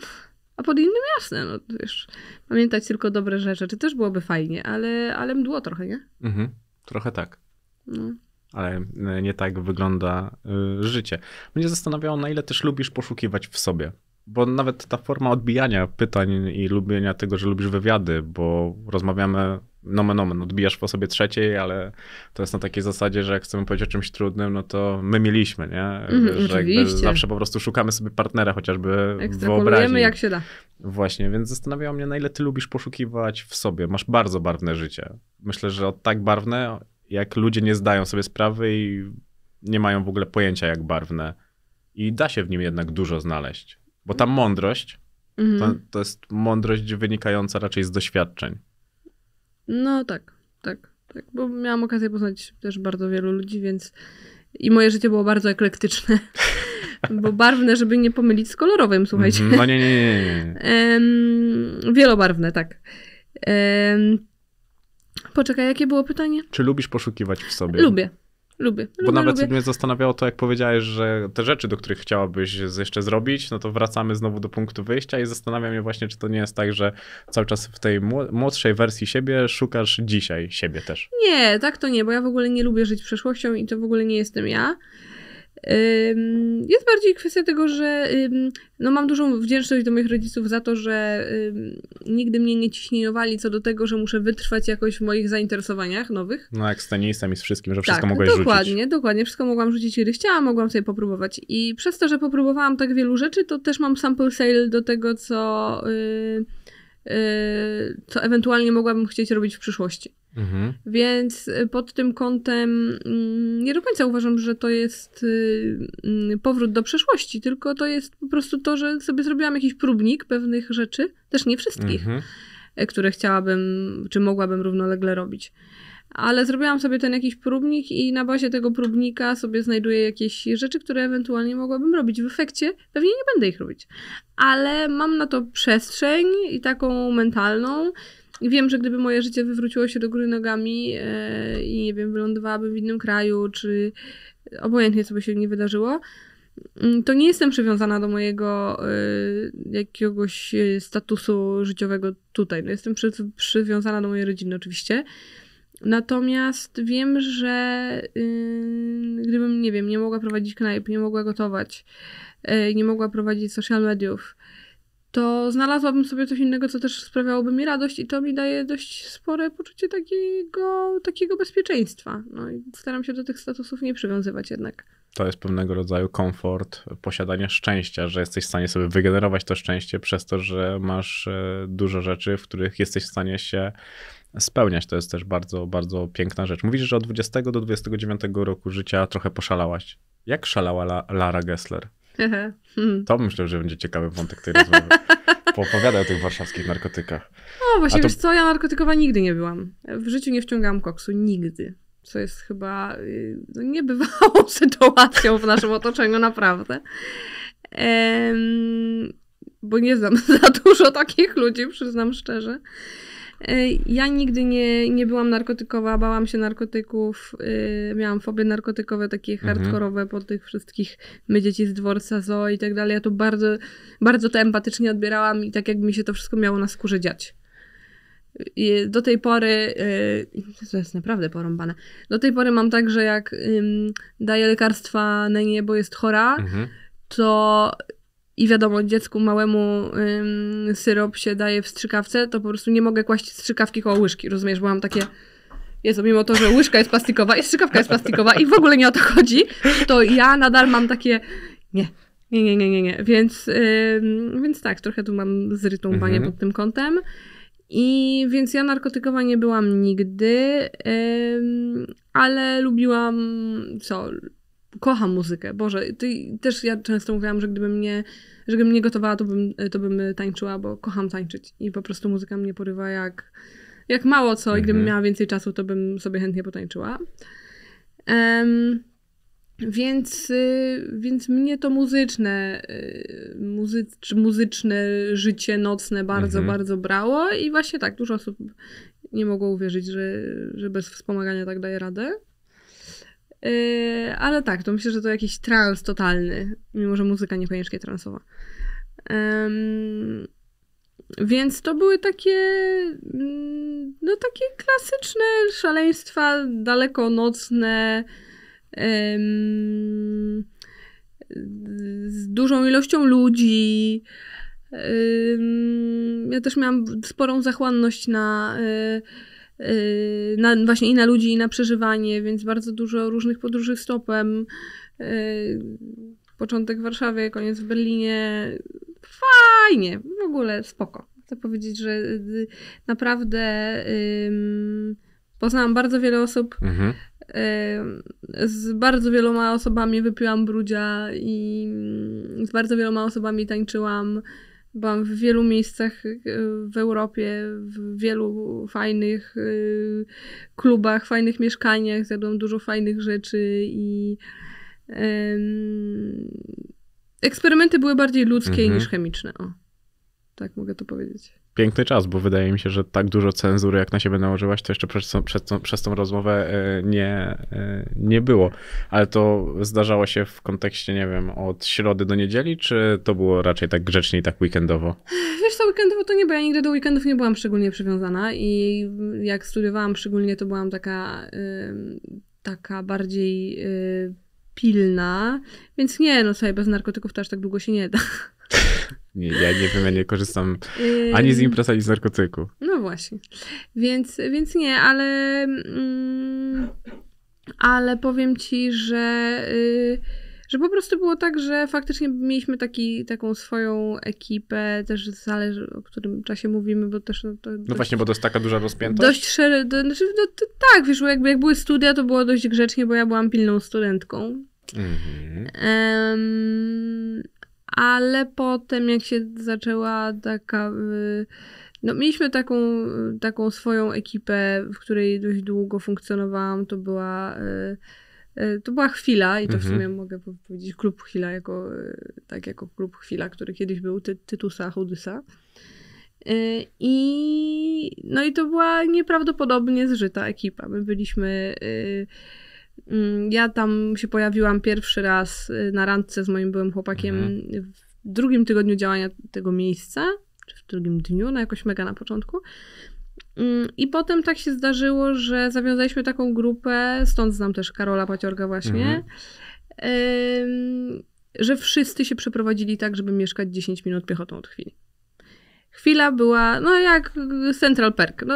A pod innym jasne, no wiesz, pamiętać tylko dobre rzeczy, czy też byłoby fajnie, ale, ale mdło trochę, nie? Mhm, trochę tak. No ale e, nie tak wygląda e, życie. Mnie zastanawiało, na ile też lubisz poszukiwać w sobie. Bo nawet ta forma odbijania pytań i lubienia tego, że lubisz wywiady, bo rozmawiamy nomen omen, odbijasz po sobie trzeciej, ale to jest na takiej zasadzie, że jak chcemy powiedzieć o czymś trudnym, no to my mieliśmy, nie? Mm, że zawsze po prostu szukamy sobie partnera chociażby wyobraźni. jak się da. Właśnie, więc zastanawiało mnie, na ile ty lubisz poszukiwać w sobie. Masz bardzo barwne życie. Myślę, że tak barwne, jak ludzie nie zdają sobie sprawy i nie mają w ogóle pojęcia, jak barwne. I da się w nim jednak dużo znaleźć. Bo ta mądrość mhm. to, to jest mądrość wynikająca raczej z doświadczeń. No tak, tak, tak. Bo miałam okazję poznać też bardzo wielu ludzi, więc i moje życie było bardzo eklektyczne. bo barwne, żeby nie pomylić z kolorowym, słuchajcie. Mhm. No nie, nie, nie. nie. Wielobarwne, tak. Um, Poczekaj, jakie było pytanie? Czy lubisz poszukiwać w sobie? Lubię. Lubię. Bo nawet lubię. mnie zastanawiało to, jak powiedziałeś, że te rzeczy, do których chciałabyś jeszcze zrobić, no to wracamy znowu do punktu wyjścia i zastanawiam się właśnie, czy to nie jest tak, że cały czas w tej młodszej wersji siebie szukasz dzisiaj siebie też. Nie, tak to nie, bo ja w ogóle nie lubię żyć przeszłością i to w ogóle nie jestem ja. Jest bardziej kwestia tego, że no mam dużą wdzięczność do moich rodziców za to, że nigdy mnie nie ciśnieniowali co do tego, że muszę wytrwać jakoś w moich zainteresowaniach nowych. No jak z tenisem i z wszystkim, że wszystko tak, mogłeś dokładnie, rzucić. Dokładnie, dokładnie. Wszystko mogłam rzucić, kiedy chciałam, mogłam sobie popróbować. I przez to, że popróbowałam tak wielu rzeczy, to też mam sample sale do tego, co, yy, yy, co ewentualnie mogłabym chcieć robić w przyszłości. Mhm. Więc y, pod tym kątem mm, nie do końca uważam, że to jest y, mm, powrót do przeszłości, tylko to jest po prostu to, że sobie zrobiłam jakiś próbnik pewnych rzeczy, też nie wszystkich, mhm. Y, które chciałabym czy mogłabym równolegle robić. Ale zrobiłam sobie ten jakiś próbnik i na bazie tego próbnika sobie znajduję jakieś rzeczy, które ewentualnie mogłabym robić. W efekcie pewnie nie będę ich robić, ale mam na to przestrzeń i taką mentalną i wiem, że gdyby moje życie wywróciło się do góry nogami e, i nie wiem, wylądowałabym w innym kraju, czy obojętnie co by się nie wydarzyło, mm, to nie jestem przywiązana do mojego e, jakiegoś e, statusu życiowego tutaj. No, jestem przy, przywiązana do mojej rodziny oczywiście. Natomiast wiem, że y, gdybym, nie wiem, nie mogła prowadzić knajp, nie mogła gotować, y, nie mogła prowadzić social mediów, to znalazłabym sobie coś innego, co też sprawiałoby mi radość i to mi daje dość spore poczucie takiego, takiego bezpieczeństwa. No i staram się do tych statusów nie przywiązywać jednak. To jest pewnego rodzaju komfort posiadania szczęścia, że jesteś w stanie sobie wygenerować to szczęście przez to, że masz e, dużo rzeczy, w których jesteś w stanie się spełniać. To jest też bardzo, bardzo piękna rzecz. Mówisz, że od 20 do 29 roku życia trochę poszalałaś. Jak szalała Lara Gessler? Mhm. To myślę, że będzie ciekawy wątek tej rozmowy. Poopowiadaj o tych warszawskich narkotykach. No właśnie, to... wiesz co, ja narkotykowa nigdy nie byłam. W życiu nie wciągałam koksu, nigdy. Co jest chyba y, no, niebywałą sytuacją w naszym otoczeniu, naprawdę. bo nie znam za dużo takich ludzi, przyznam szczerze. Y, ja nigdy nie, nie byłam narkotykowa, bałam się narkotyków, y, miałam fobie narkotykowe, takie mhm. hardkorowe po tych wszystkich my dzieci z dworca zo i tak dalej. Ja to bardzo, bardzo to empatycznie odbierałam i tak jakby mi się to wszystko miało na skórze dziać. I do tej pory, y, to jest naprawdę porąbane, do tej pory mam tak, że jak daję lekarstwa na bo jest chora, mhm. to i wiadomo, dziecku małemu ym, syrop się daje w strzykawce, to po prostu nie mogę kłaść strzykawki koło łyżki, rozumiesz? Bo mam takie... Jezu, mimo to, że łyżka jest plastikowa i strzykawka jest plastikowa i w ogóle nie o to chodzi, to ja nadal mam takie... Nie, nie, nie, nie, nie, nie. Więc, więc tak, trochę tu mam zrytąpanie mhm. pod tym kątem. I więc ja narkotykowa nie byłam nigdy, ale lubiłam co? kocham muzykę. Boże, ty, też ja często mówiłam, że gdybym nie, że gdybym nie gotowała, to bym, to bym e, tańczyła, bo kocham tańczyć i po prostu muzyka mnie porywa jak, jak mało co i gdybym mhm. miała więcej czasu, to bym sobie chętnie potańczyła. Um, więc, y, więc mnie to muzyczne, y, muzyczne życie nocne bardzo, mhm. bardzo brało i właśnie tak, dużo osób nie mogło uwierzyć, że, że bez wspomagania tak daje radę. Yy, ale tak, to myślę, że to jakiś trans totalny, mimo że muzyka niekoniecznie transowa. Um, więc to były takie, mm, no takie klasyczne szaleństwa, dalekonocne, um, z dużą ilością ludzi. Um, ja też miałam sporą zachłanność na y, Y, na, właśnie i na ludzi, i na przeżywanie, więc bardzo dużo różnych podróży stopem. Y, początek w Warszawie, koniec w Berlinie. Fajnie, w ogóle spoko. Chcę powiedzieć, że y, naprawdę poznałam bardzo wiele osób. Mhm. z bardzo wieloma osobami wypiłam brudzia i mm, z bardzo wieloma osobami tańczyłam Byłam w wielu miejscach y, w Europie, w wielu fajnych y, klubach, fajnych mieszkaniach, zjadłam dużo fajnych rzeczy i eksperymenty były bardziej ludzkie mhm. niż chemiczne. O, tak mogę to powiedzieć piękny czas, bo wydaje mi się, że tak dużo cenzury, jak na siebie nałożyłaś, to jeszcze przez, przez, tą, przez tą rozmowę e, nie, e, nie było. Ale to zdarzało się w kontekście, nie wiem, od środy do niedzieli, czy to było raczej tak grzecznie i tak weekendowo? Wiesz co, weekendowo to nie, bo ja nigdy do weekendów nie byłam szczególnie przywiązana i jak studiowałam szczególnie, to byłam taka, taka bardziej pilna, więc nie, no sobie bez narkotyków też tak długo się nie da. Nie, ja nie wiem, ja nie korzystam ani z imprez, ani z narkotyków. No właśnie. Więc, więc nie, ale. Mm, ale powiem ci, że. Y, że po prostu było tak, że faktycznie mieliśmy taki, taką swoją ekipę, też zależy o którym czasie mówimy, bo też... No, to no właśnie, bo to jest taka duża rozpiętość. Dość szere do, znaczy, no, to, tak, wiesz, jakby, jak były studia, to było dość grzecznie, bo ja byłam pilną studentką. Mhm. Um, ale potem jak się zaczęła taka... Y, no, mieliśmy taką, taką swoją ekipę, w której dość długo funkcjonowałam. To była, y, y, to była chwila i to w mhm. sumie mhm. mogę powiedzieć klub chwila, jako, tak jako klub chwila, który kiedyś był ty, Tytusa Hudysa. I no i to była nieprawdopodobnie zżyta ekipa. My byliśmy Mm, ja tam się pojawiłam pierwszy raz y, na randce z moim byłym chłopakiem mhm. w drugim tygodniu działania tego miejsca, czy w drugim dniu, no jakoś mega na początku. Mm, I potem tak się zdarzyło, że zawiązaliśmy taką grupę, stąd znam też Karola Paciorga właśnie, mhm. że wszyscy się przeprowadzili tak, żeby mieszkać 10 minut piechotą od chwili. Chwila była, no jak Central Perk. No,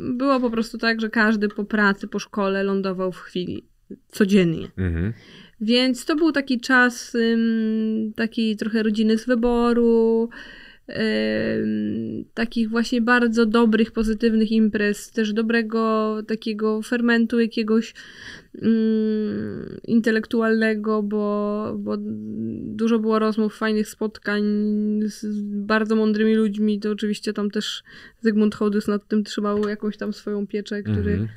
było po prostu tak, że każdy po pracy, po szkole lądował w chwili codziennie. Mhm. Więc to był taki czas taki trochę rodziny z wyboru, takich właśnie bardzo dobrych, pozytywnych imprez, też dobrego takiego fermentu jakiegoś intelektualnego, bo, bo dużo było rozmów, fajnych spotkań z bardzo mądrymi ludźmi. To oczywiście tam też Zygmunt Hołdys nad tym trzymał jakąś tam swoją pieczę, który. Mhm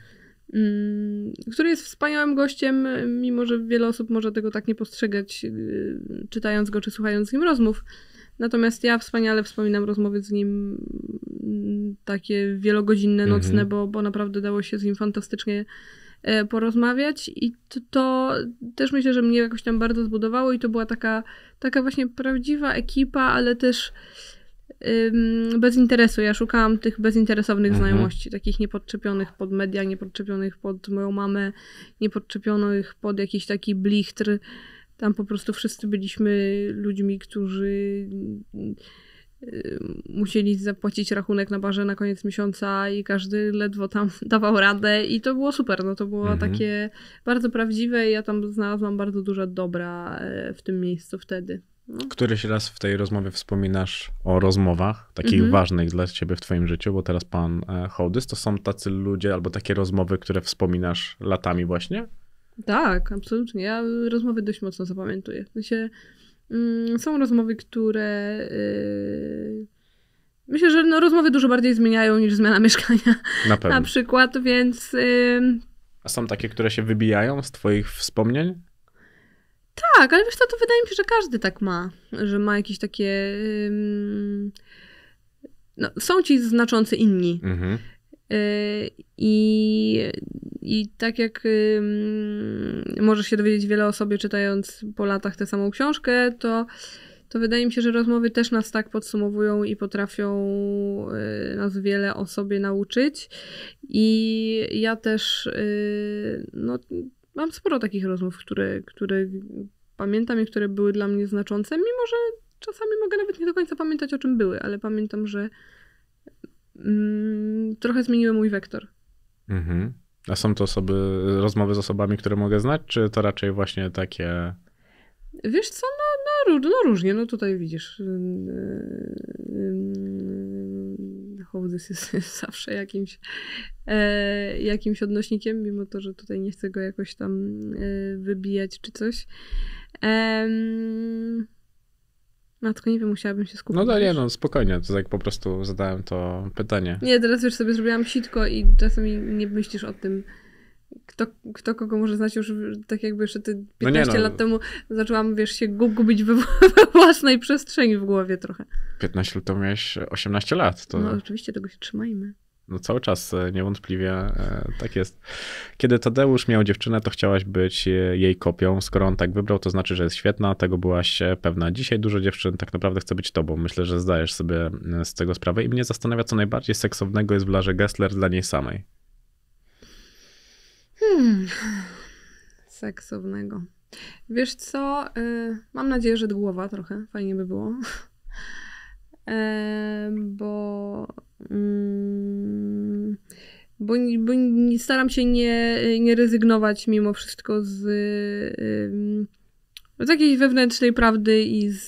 Mm, który jest wspaniałym gościem, mimo że wiele osób może tego tak nie postrzegać, y, czytając go czy słuchając z nim rozmów. Natomiast ja wspaniale wspominam rozmowy z nim, mm, takie wielogodzinne, nocne, mhm. bo, bo naprawdę dało się z nim fantastycznie e, porozmawiać i to, to, też myślę, że mnie jakoś tam bardzo zbudowało i to była taka, taka właśnie prawdziwa ekipa, ale też bez interesu. Ja szukałam tych bezinteresownych mhm. znajomości, takich niepodczepionych pod media, niepodczepionych pod moją mamę, niepodczepionych pod jakiś taki blichtr. Tam po prostu wszyscy byliśmy ludźmi, którzy musieli zapłacić rachunek na barze na koniec miesiąca i każdy ledwo tam dawał radę i to było super, no to było mhm. takie bardzo prawdziwe i ja tam znalazłam bardzo dużo dobra e, w tym miejscu wtedy. No. Któryś raz w tej rozmowie wspominasz o rozmowach, takich mhm. ważnych dla ciebie w twoim życiu, bo teraz pan e, Hołdys, to są tacy ludzie albo takie rozmowy, które wspominasz latami właśnie? Tak, absolutnie. Ja rozmowy dość mocno zapamiętuję. Myślę, mm, są rozmowy, które... Yy... Myślę, że no, rozmowy dużo bardziej zmieniają niż zmiana mieszkania. Na pewno. Na przykład, więc... Yy... A są takie, które się wybijają z twoich wspomnień? Tak, ale wiesz to to wydaje mi się, że każdy tak ma, że ma jakieś takie... No, są ci znaczący inni. Mhm. Y, I, I tak jak możesz się dowiedzieć wiele o sobie czytając po latach tę samą książkę, to, to wydaje mi się, że rozmowy też nas tak podsumowują i potrafią y, nas wiele o sobie nauczyć. I ja też y, no, mam sporo takich rozmów, które, które pamiętam i które były dla mnie znaczące, mimo że czasami mogę nawet nie do końca pamiętać, o czym były, ale pamiętam, że mm, trochę zmieniły mój wektor. Mhm. A są to osoby, rozmowy z osobami, które mogę znać, czy to raczej właśnie takie. Wiesz co, no, no, no różnie, no tutaj widzisz. Yy, yy, hołdys jest zawsze jakimś, e, jakimś odnośnikiem, mimo to, że tutaj nie chcę go jakoś tam e, wybijać czy coś. E, no tylko nie wiem, musiałabym się skupić. No dalej, no spokojnie, to tak po prostu zadałem to pytanie. Nie, teraz już sobie zrobiłam sitko i czasami nie myślisz o tym, kto, kto kogo może znać już tak jakby jeszcze te 15 no nie, no. lat temu zaczęłam, wiesz, się gubić we, własnej przestrzeni w głowie trochę. 15 lat to miałeś 18 lat. To... No oczywiście, tego się trzymajmy. No cały czas e, niewątpliwie e, tak jest. Kiedy Tadeusz miał dziewczynę, to chciałaś być jej kopią. Skoro on tak wybrał, to znaczy, że jest świetna, tego byłaś e, pewna. Dzisiaj dużo dziewczyn tak naprawdę chce być tobą. Myślę, że zdajesz sobie z tego sprawę i mnie zastanawia, co najbardziej seksownego jest w Larze Gessler dla niej samej. Hmm, seksownego. Wiesz co, y, mam nadzieję, że głowa trochę, fajnie by było. Yy, bo, mm, bo, bo staram się nie, nie rezygnować mimo wszystko z, z jakiejś wewnętrznej prawdy i z...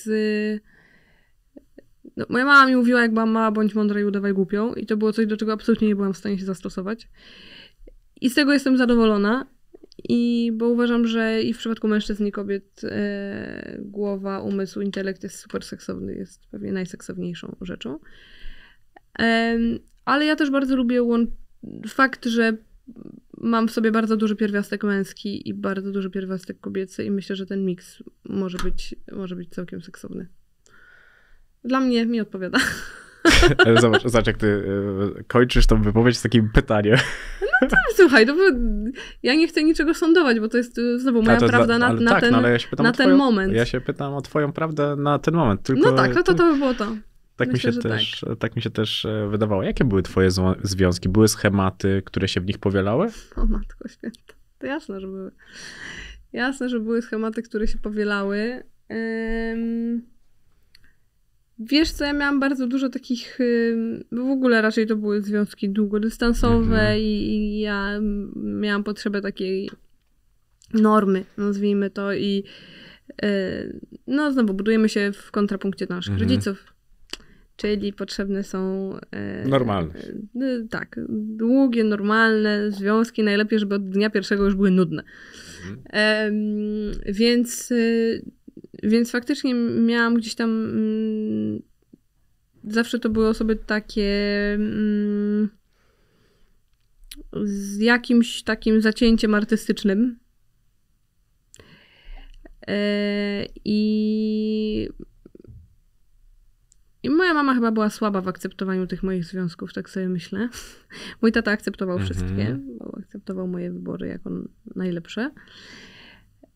No, moja mama mi mówiła, jak była mała, bądź mądra i udawaj głupią. I to było coś, do czego absolutnie nie byłam w stanie się zastosować. I z tego jestem zadowolona. I bo uważam, że i w przypadku mężczyzn i kobiet e, głowa, umysł, intelekt jest super seksowny, jest pewnie najseksowniejszą rzeczą. E, ale ja też bardzo lubię łą- fakt, że mam w sobie bardzo duży pierwiastek męski i bardzo duży pierwiastek kobiecy i myślę, że ten miks może być, może być całkiem seksowny. Dla mnie mi odpowiada. Zobacz, zobacz, jak ty e, kończysz tą wypowiedź z takim pytaniem. Tak, słuchaj, to, no ja nie chcę niczego sądować, bo to jest y, znowu moja to, prawda na, na tak, ten, no, ja na ten moment. Ja się pytam o twoją prawdę na ten moment. No tylko, no tak, no to to by było to. Tak, Myślę, mi się też, tak. tak. mi się też e, wydawało. Jakie były twoje związki? Były schematy, które się w nich powielały? O matko święta. To jasne, że były. Jasne, że były schematy, które się powielały. Ym... Wiesz co, ja miałam bardzo dużo takich, w ogóle raczej to były związki długodystansowe mhm. i, ja miałam potrzebę takiej normy, nazwijmy to i y, no znowu budujemy się w kontrapunkcie do naszych mhm. rodziców, czyli potrzebne są. E, normalne. E, y, tak, długie, normalne związki. Najlepiej, żeby od dnia pierwszego już były nudne. Mhm. E, więc y, więc faktycznie miałam gdzieś tam. Mm, zawsze to były osoby takie. Mm, z jakimś takim zacięciem artystycznym. E, I. I moja mama chyba była słaba w akceptowaniu tych moich związków, tak sobie myślę. Mój tata akceptował mhm. wszystkie, akceptował moje wybory jako najlepsze.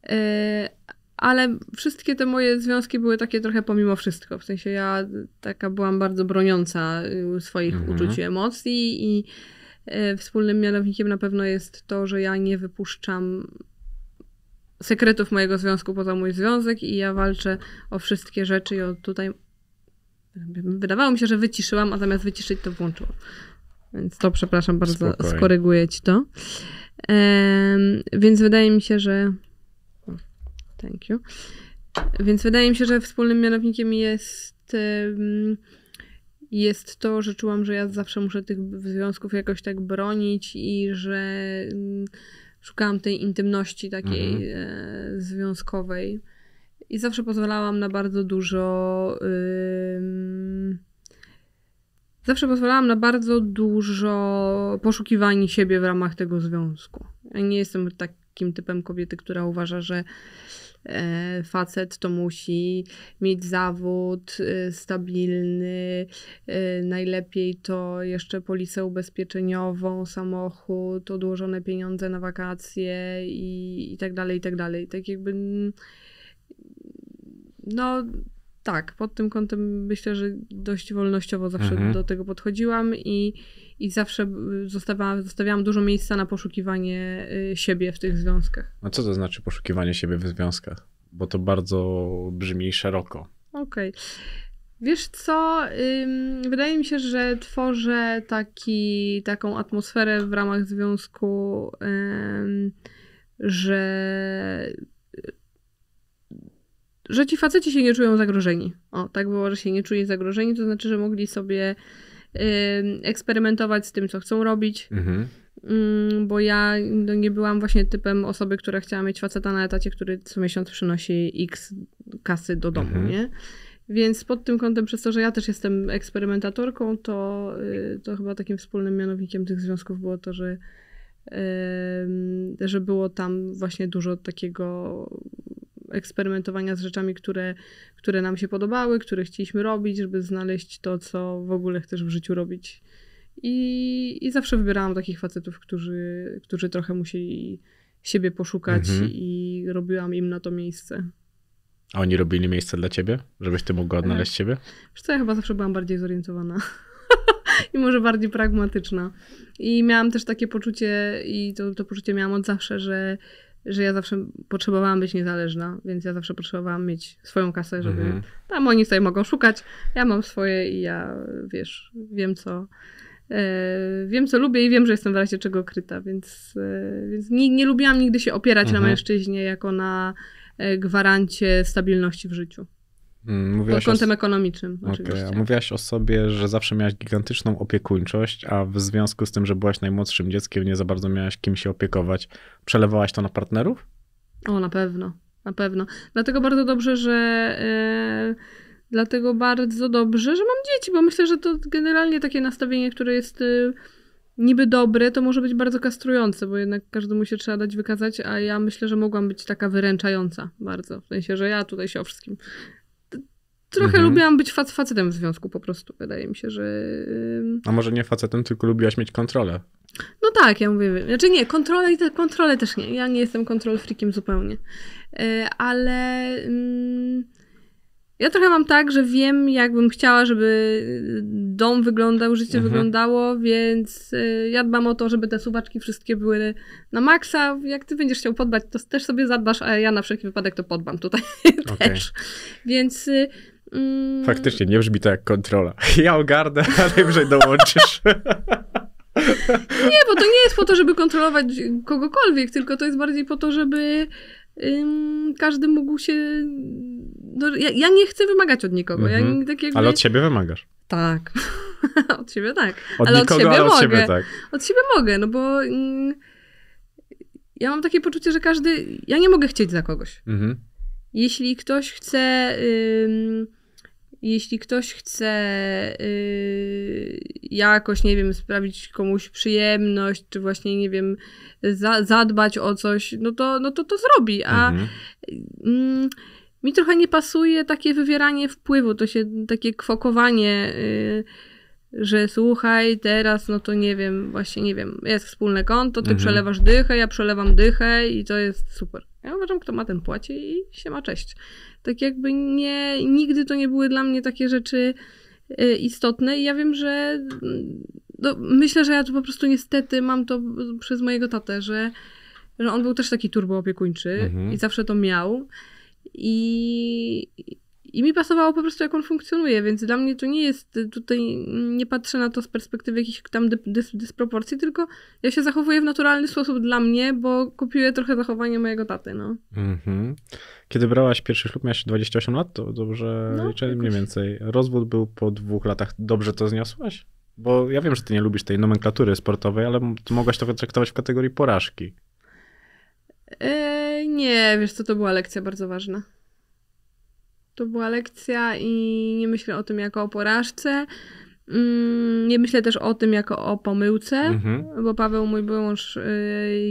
E, ale wszystkie te moje związki były takie trochę pomimo wszystko. W sensie ja taka byłam bardzo broniąca y, swoich mhm. uczuć i emocji i e, wspólnym mianownikiem na pewno jest to, że ja nie wypuszczam sekretów mojego związku poza mój związek i ja walczę o wszystkie rzeczy i o tutaj wydawało mi się, że wyciszyłam, a zamiast wyciszyć to włączyłam. Więc to przepraszam bardzo, Spokojnie. skoryguję ci to. więc wydaje mi się, że Thank you. Więc wydaje mi się, że wspólnym mianownikiem jest, jest to, że czułam, że ja zawsze muszę tych związków jakoś tak bronić i że szukałam tej intymności takiej mhm. E, związkowej. I zawsze pozwalałam na bardzo dużo. Yy, zawsze pozwalałam na bardzo dużo poszukiwania siebie w ramach tego związku. Ja nie jestem takim typem kobiety, która uważa, że E, facet to musi mieć zawód e, stabilny, e, najlepiej to jeszcze polisę ubezpieczeniową, samochód, odłożone pieniądze na wakacje i, i tak dalej, i tak dalej. Tak jakby mm, no tak, pod tym kątem myślę, że dość wolnościowo zawsze mhm. do tego podchodziłam i i zawsze y, zostawiałam, zostawiałam dużo miejsca na poszukiwanie y, siebie w tych związkach. A co to znaczy poszukiwanie siebie w związkach? Bo to bardzo brzmi szeroko. Okej. Okay. Wiesz co, wydaje mi się, że tworzę taki, taką atmosferę w ramach związku, że, y, że ci faceci się nie czują zagrożeni. O, tak było, że się nie czuli zagrożeni, to znaczy, że mogli sobie eksperymentować z tym, co chcą robić. Mhm. Mm, bo ja no, nie byłam właśnie typem osoby, która chciała mieć faceta na etacie, który co miesiąc przynosi x kasy do domu, mhm. nie? Więc pod tym kątem, przez to, że ja też jestem eksperymentatorką, to, y, to chyba takim wspólnym mianownikiem tych związków było to, że, że było tam właśnie dużo takiego eksperymentowania z rzeczami, które, które nam się podobały, które chcieliśmy robić, żeby znaleźć to, co w ogóle chcesz w życiu robić. I, i zawsze wybierałam takich facetów, którzy, którzy trochę musieli siebie poszukać mhm. i robiłam im na to miejsce. A oni robili miejsce dla ciebie? Żebyś ty mogła tak. odnaleźć siebie? Wiesz co, ja chyba zawsze byłam bardziej zorientowana. I może bardziej pragmatyczna. I miałam też takie poczucie, i to, to poczucie miałam od zawsze, że że ja zawsze potrzebowałam być niezależna, więc ja zawsze potrzebowałam mieć swoją kasę, żeby mhm. tam oni sobie mogą szukać, ja mam swoje i ja, wiesz, wiem co, e, wiem co lubię i wiem, że jestem w razie czego kryta, więc, e, więc nie, nie lubiłam nigdy się opierać mhm. na mężczyźnie jako na e, gwarancie stabilności w życiu. Mm, mówiłaś Pod kątem o... ekonomicznym, Okay. Mówiłaś o sobie, że zawsze miałaś gigantyczną opiekuńczość, a w związku z tym, że byłaś najmłodszym dzieckiem, nie za bardzo miałaś kim się opiekować. Przelewałaś to na partnerów? O, na pewno. Na pewno. Dlatego bardzo dobrze, że... E, dlatego bardzo dobrze, że mam dzieci, bo myślę, że to generalnie takie nastawienie, które jest e, niby dobre, to może być bardzo kastrujące, bo jednak każdemu się trzeba dać wykazać, a ja myślę, że mogłam być taka wyręczająca bardzo. W sensie, że ja tutaj się o wszystkim trochę mhm. lubiłam być fac facetem w związku po prostu. Wydaje mi się, że... A może nie facetem, tylko lubiłaś mieć kontrolę. No tak, ja mówię, znaczy nie, kontrolę, kontrolę też nie. Ja nie jestem kontrol freakiem zupełnie. E, ale... ja trochę mam tak, że wiem, jakbym chciała, żeby dom wyglądał, życie mhm. wyglądało, więc y, ja dbam o to, żeby te suwaczki wszystkie były na maksa. Jak ty będziesz chciał podbać, to też sobie zadbasz, a ja na wszelki wypadek to podbam tutaj okay. też. Więc y, Mm. Faktycznie, nie brzmi to jak kontrola. Ja ogarnę, a najwyżej dołączysz. nie, bo to nie jest po to, żeby kontrolować kogokolwiek, tylko to jest bardziej po to, żeby ym, każdy mógł się... Do... Ja, ja, nie chcę wymagać od nikogo. Mhm. Ja tak jakby... Ale od siebie wymagasz. Tak. od siebie tak. Od ale nikogo, od siebie ale mogę. Od siebie, tak. od siebie mogę, no bo... Ym, ja mam takie poczucie, że każdy. Ja nie mogę chcieć za kogoś. Mhm. Jeśli ktoś chce. Ym, jeśli ktoś chce yy, jakoś, nie wiem, sprawić komuś przyjemność, czy właśnie, nie wiem, za, zadbać o coś, no to no to, to zrobi. A mhm. yy, mi trochę nie pasuje takie wywieranie wpływu, to się takie kwokowanie. Yy, że słuchaj, teraz, no to nie wiem, właśnie nie wiem, jest wspólne konto, ty mhm. przelewasz dychę, ja przelewam dychę i to jest super. Ja uważam, kto ma ten płaci i się ma cześć. Tak jakby nie, nigdy to nie były dla mnie takie rzeczy e, istotne i ja wiem, że no, myślę, że ja to po prostu niestety mam to przez mojego tatę, że, że on był też taki turbo opiekuńczy mhm. i zawsze to miał. I, i mi pasowało po prostu, jak on funkcjonuje, więc dla mnie to nie jest, y, tutaj nie patrzę na to z perspektywy jakichś tam dys, dysproporcji, tylko ja się zachowuję w naturalny sposób dla mnie, bo kopiuję trochę zachowanie mojego taty, no. Mm -hmm. Kiedy brałaś pierwszy ślub, miałaś 28 lat, to dobrze no, liczyłem mniej więcej. Rozwód był po dwóch latach, dobrze to zniosłaś? Bo ja wiem, że ty nie lubisz tej nomenklatury sportowej, ale mogłaś to traktować w kategorii porażki. E, nie, wiesz co, to była lekcja bardzo ważna to była lekcja i nie myślę o tym jako o porażce. Mm, nie myślę też o tym jako o pomyłce, mhm. bo Paweł, mój były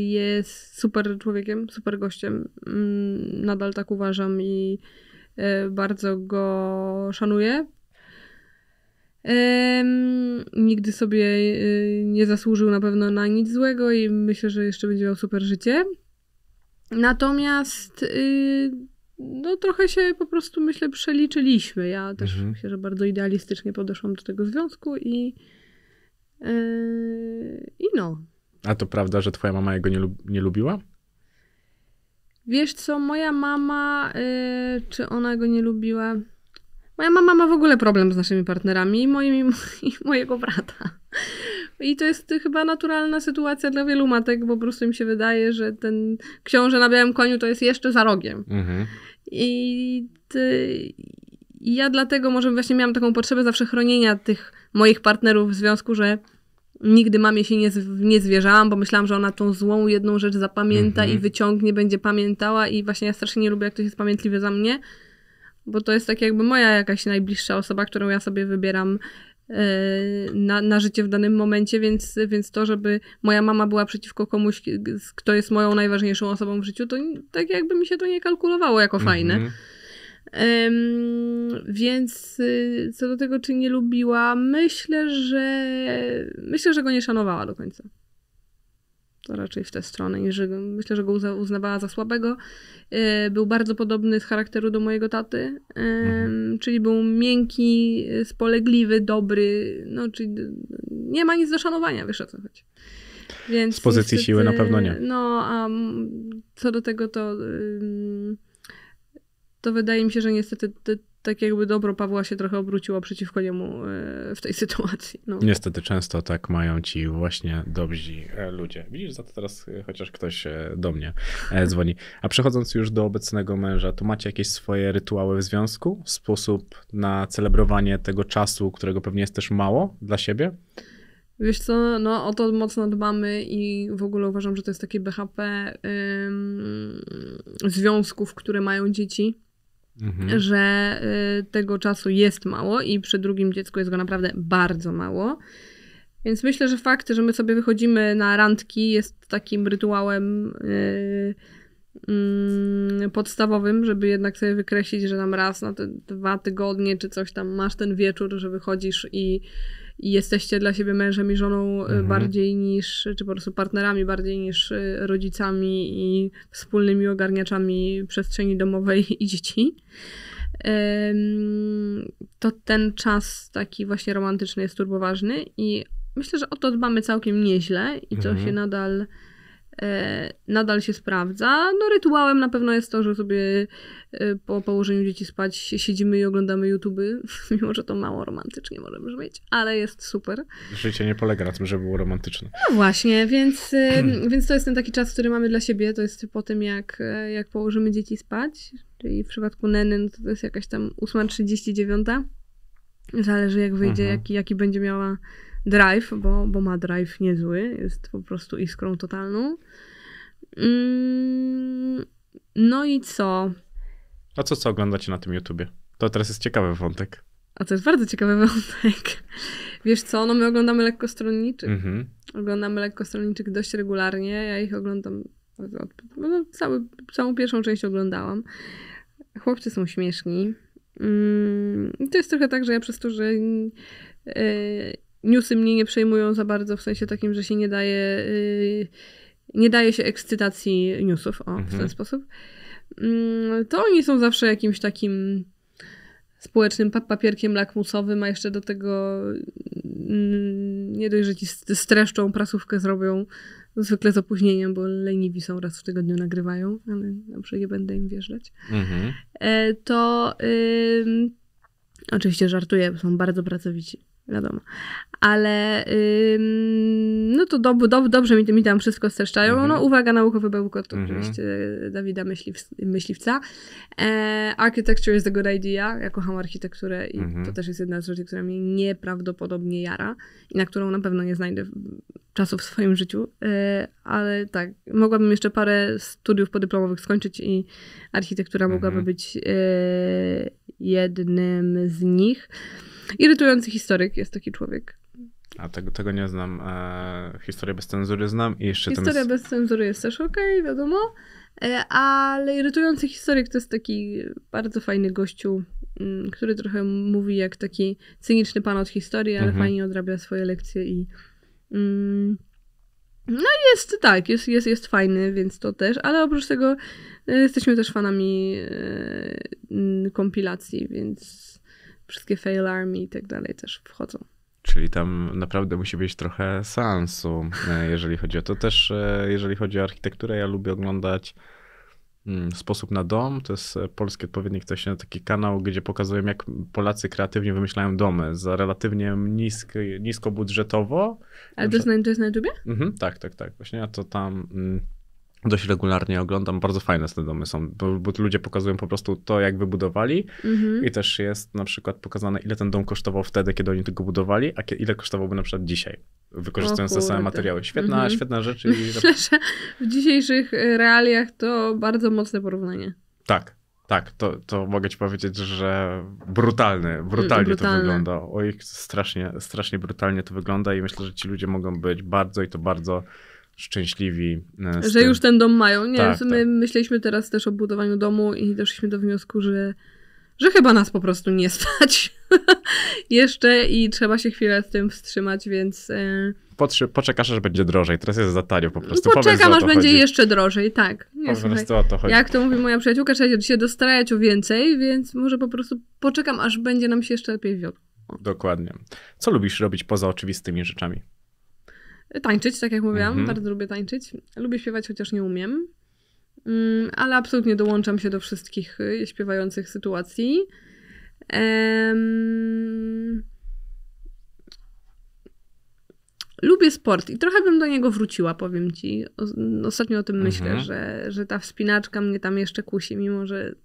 jest super człowiekiem, super gościem. Mm, nadal tak uważam i y, bardzo go szanuję. Nigdy sobie y, nie zasłużył na pewno na nic złego i myślę, że jeszcze będzie miał super życie. Natomiast y, no trochę się po prostu, myślę, przeliczyliśmy. Ja też mhm. myślę, że bardzo idealistycznie podeszłam do tego związku i, yy, i no. A to prawda, że twoja mama jego nie, lub, nie lubiła? Wiesz co, moja mama, yy, czy ona go nie lubiła? Moja mama ma w ogóle problem z naszymi partnerami i, moim, i mojego brata. I to jest chyba naturalna sytuacja dla wielu matek, bo po prostu im się wydaje, że ten książę na białym koniu to jest jeszcze za rogiem. Mhm. I ty... ja dlatego może właśnie miałam taką potrzebę zawsze chronienia tych moich partnerów w związku, że nigdy mamie się nie, nie zwierzałam, bo myślałam, że ona tą złą jedną rzecz zapamięta mhm. i wyciągnie, będzie pamiętała i właśnie ja strasznie nie lubię, jak ktoś jest pamiętliwy za mnie, bo to jest tak jakby moja jakaś najbliższa osoba, którą ja sobie wybieram E, na, na życie w danym momencie, więc, więc to, żeby moja mama była przeciwko komuś, kto jest moją najważniejszą osobą w życiu, to tak jakby mi się to nie kalkulowało jako mhm. fajne. Mm -hmm. Um, więc y, co do tego, czy nie lubiła, myślę, że myślę, że go nie szanowała do końca raczej w tę stronę, niż myślę, że go uznawała za słabego. E, był bardzo podobny z charakteru do mojego taty, e, mhm. czyli był miękki, spolegliwy, dobry, no czyli nie ma nic do szanowania, wiesz o co chodzi. Więc z pozycji niestety, siły na pewno nie. No, a co do tego to to wydaje mi się, że niestety tak jakby dobro Pawła się trochę obróciło przeciwko niemu e, w tej sytuacji. No. Niestety często tak mają ci właśnie dobrzy e, ludzie. Widzisz, za to teraz e, chociaż ktoś do mnie dzwoni. A przechodząc już do obecnego męża, to macie jakieś swoje rytuały w związku? Sposób na celebrowanie tego czasu, którego pewnie jest też mało dla siebie? Wiesz co, no o to mocno dbamy i w ogóle uważam, że to jest takie BHP związków, które mają dzieci Mhm. że y, tego czasu jest mało i przy drugim dziecku jest go naprawdę bardzo mało. Więc myślę, że fakt, że my sobie wychodzimy na randki jest takim rytuałem yy, yy, podstawowym, żeby jednak sobie wykreślić, że tam raz na te dwa tygodnie czy coś tam masz ten wieczór, że wychodzisz i i jesteście dla siebie mężem i żoną y, mhm. bardziej niż, czy po prostu partnerami bardziej niż y, rodzicami i wspólnymi ogarniaczami przestrzeni domowej i dzieci. To ten czas taki właśnie romantyczny jest turboważny i myślę, że o to dbamy całkiem nieźle i to mhm. się nadal E, nadal się sprawdza. No rytuałem na pewno jest to, że sobie e, po położeniu dzieci spać siedzimy i oglądamy YouTube, mimo że to mało romantycznie może brzmieć, ale jest super. Życie nie polega na tym, żeby było romantyczne. No właśnie, więc, e, więc to jest ten taki czas, który mamy dla siebie, to jest po tym jak, jak położymy dzieci spać, czyli w przypadku Neny no to, to jest jakaś tam 8.39, zależy jak wyjdzie, mhm. jaki, jaki będzie miała drive, bo, bo ma drive niezły, jest po prostu iskrą totalną. Mm, no i co? A co, co oglądacie na tym YouTubie? To teraz jest ciekawy wątek. A to jest bardzo ciekawy wątek. Wiesz co, no my oglądamy lekkostronniczych. Mm-hmm. Oglądamy lekkostronniczych dość regularnie. Ja ich oglądam, no, cały, całą pierwszą część oglądałam. Chłopcy są śmieszni. Mm, to jest trochę tak, że ja przez to, że yy, newsy mnie nie przejmują za bardzo, w sensie takim, że się nie daje, y, nie daje się ekscytacji newsów, o, mhm. w ten mhm. sposób. Mm, to oni są zawsze jakimś takim społecznym papierkiem lakmusowym, a jeszcze do tego mm, nie dość, że ci streszczą, prasówkę zrobią zwykle z opóźnieniem, bo leniwi są, raz w tygodniu nagrywają, ale dobrze, nie będę im wjeżdżać. Mhm. E, to y, oczywiście żartuję, są bardzo pracowici wiadomo. Ale no to do, do, dobrze mi, mi tam wszystko streszczają. Mm -hmm. No mhm. uwaga naukowy bełkot mm -hmm. oczywiście e, Dawida Myśliw, Myśliwca. E, architecture is a good idea. Ja kocham architekturę i mm -hmm. to też jest jedna z rzeczy, która mnie nieprawdopodobnie jara i na którą na pewno nie znajdę czasu w swoim życiu. E, ale tak, mogłabym jeszcze parę studiów podyplomowych skończyć i architektura mogłaby mhm. być e, jednym z nich. Irytujący historyk jest taki człowiek. A tego, tego nie znam. E, historię bez cenzury znam i jeszcze Historia jest... bez cenzury jest też okej, okay, wiadomo. E, ale irytujący historyk to jest taki bardzo fajny gościu, m, mm, który trochę mówi jak taki cyniczny pan od historii, ale mhm. fajnie odrabia swoje lekcje i. Mm, no jest tak, jest, jest, jest fajny, więc to też, ale oprócz tego e, jesteśmy też fanami e, kompilacji, więc wszystkie fail army i tak dalej też wchodzą. Czyli tam naprawdę musi być trochę sensu, e, jeżeli chodzi o to. Też e, jeżeli chodzi o architekturę, ja lubię oglądać mm, Sposób na dom, to jest e, polski odpowiednik, to się taki kanał, gdzie pokazują, jak Polacy kreatywnie wymyślają domy za relatywnie nisk, nisko budżetowo. Ale to jest na, to jest YouTubie? Mhm, tak, tak, tak. Właśnie, a to tam... Mm, dość regularnie oglądam. Bardzo fajne te domy są, bo, bo ludzie pokazują po prostu to, jak wybudowali mhm. i też jest na przykład pokazane, ile ten dom kosztował wtedy, kiedy oni tego budowali, a ile kosztowałby na przykład dzisiaj, wykorzystując te same materiały. Świetna, mhm. świetna rzecz. I... w dzisiejszych e, realiach to bardzo mocne porównanie. Tak. Tak, to, to mogę ci powiedzieć, że brutalny, brutalnie brutalne. to wygląda. Oj, strasznie, strasznie brutalnie to wygląda i myślę, że ci ludzie mogą być bardzo i to bardzo szczęśliwi. E, że tym. już ten dom mają. Nie, tak, my tak. myśleliśmy teraz też o budowaniu domu i doszliśmy do wniosku, że, że chyba nas po prostu nie stać jeszcze i trzeba się chwilę z tym wstrzymać, więc... E, Potrze poczekasz, aż będzie drożej. Teraz jest za tanio po prostu. Poczekam, aż będzie chodzi. jeszcze drożej, tak. Nie, po prostu o to chodzi. Jak to mówi moja przyjaciółka, trzeba się dostarać o więcej, więc może po prostu poczekam, aż będzie nam się jeszcze lepiej wiodło. Dokładnie. Co lubisz robić poza oczywistymi rzeczami? tańczyć, tak jak mówiłam, mhm. bardzo lubię tańczyć. Lubię śpiewać, chociaż nie umiem, mm, ale absolutnie dołączam się do wszystkich y, śpiewających sytuacji. Um... Lubię sport i trochę bym do niego wróciła, powiem ci. Ostatnio o tym mhm. myślę, że, że ta wspinaczka mnie tam jeszcze kusi, mimo że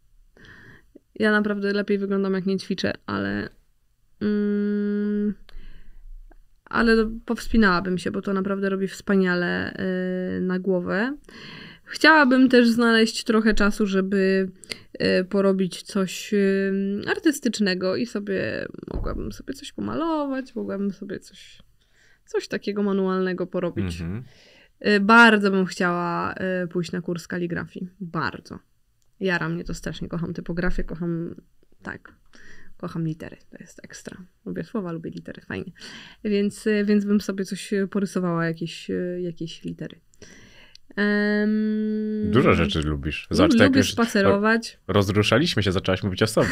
ja naprawdę lepiej wyglądam, jak nie ćwiczę, ale. Um ale powspinałabym się, bo to naprawdę robi wspaniale y, na głowę. Chciałabym też znaleźć trochę czasu, żeby y, porobić coś y, artystycznego i sobie mogłabym sobie coś pomalować, mogłabym sobie coś, coś takiego manualnego porobić. Mm-hmm. Bardzo bym chciała pójść na kurs kaligrafii. Bardzo. Jara mnie to strasznie, kocham typografię, kocham tak. Kocham litery, to jest ekstra. Lubię słowa, lubię litery, fajnie. Więc, y, więc bym sobie coś y, porysowała, jakieś, y, jakieś litery. Um, Dużo rzeczy lubisz. Tak lubię tak spacerować. Rozruszaliśmy się, zaczęłaś mówić o sobie.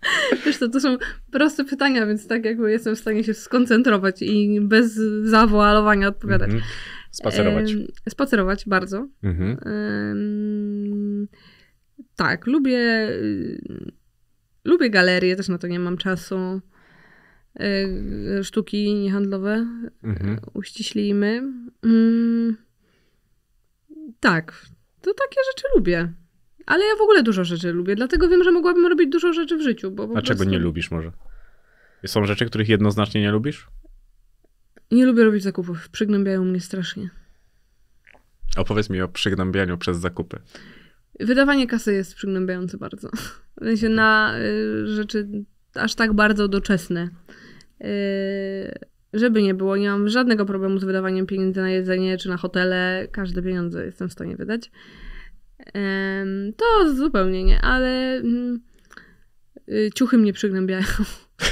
Wiesz co, to są proste pytania, więc tak jakby jestem w stanie się skoncentrować i bez zawoalowania odpowiadać. Mm -hmm. Spacerować. E, spacerować bardzo. Mm -hmm. e, tak, lubię Lubię galerie, też na to nie mam czasu. Y, sztuki niehandlowe mhm. Y, uściślimy. Mm, tak, to takie rzeczy lubię. Ale ja w ogóle dużo rzeczy lubię, dlatego wiem, że mogłabym robić dużo rzeczy w życiu. Bo A czego nie lubisz może? Są rzeczy, których jednoznacznie nie lubisz? Nie lubię robić zakupów. Przygnębiają mnie strasznie. Opowiedz mi o przygnębianiu przez zakupy. Wydawanie kasy jest przygnębiające bardzo. W sensie na y, rzeczy aż tak bardzo doczesne. Y, żeby nie było, nie mam żadnego problemu z wydawaniem pieniędzy na jedzenie czy na hotele. Każde pieniądze jestem w stanie wydać. To zupełnie nie, ale mm, y, ciuchy mnie przygnębiają.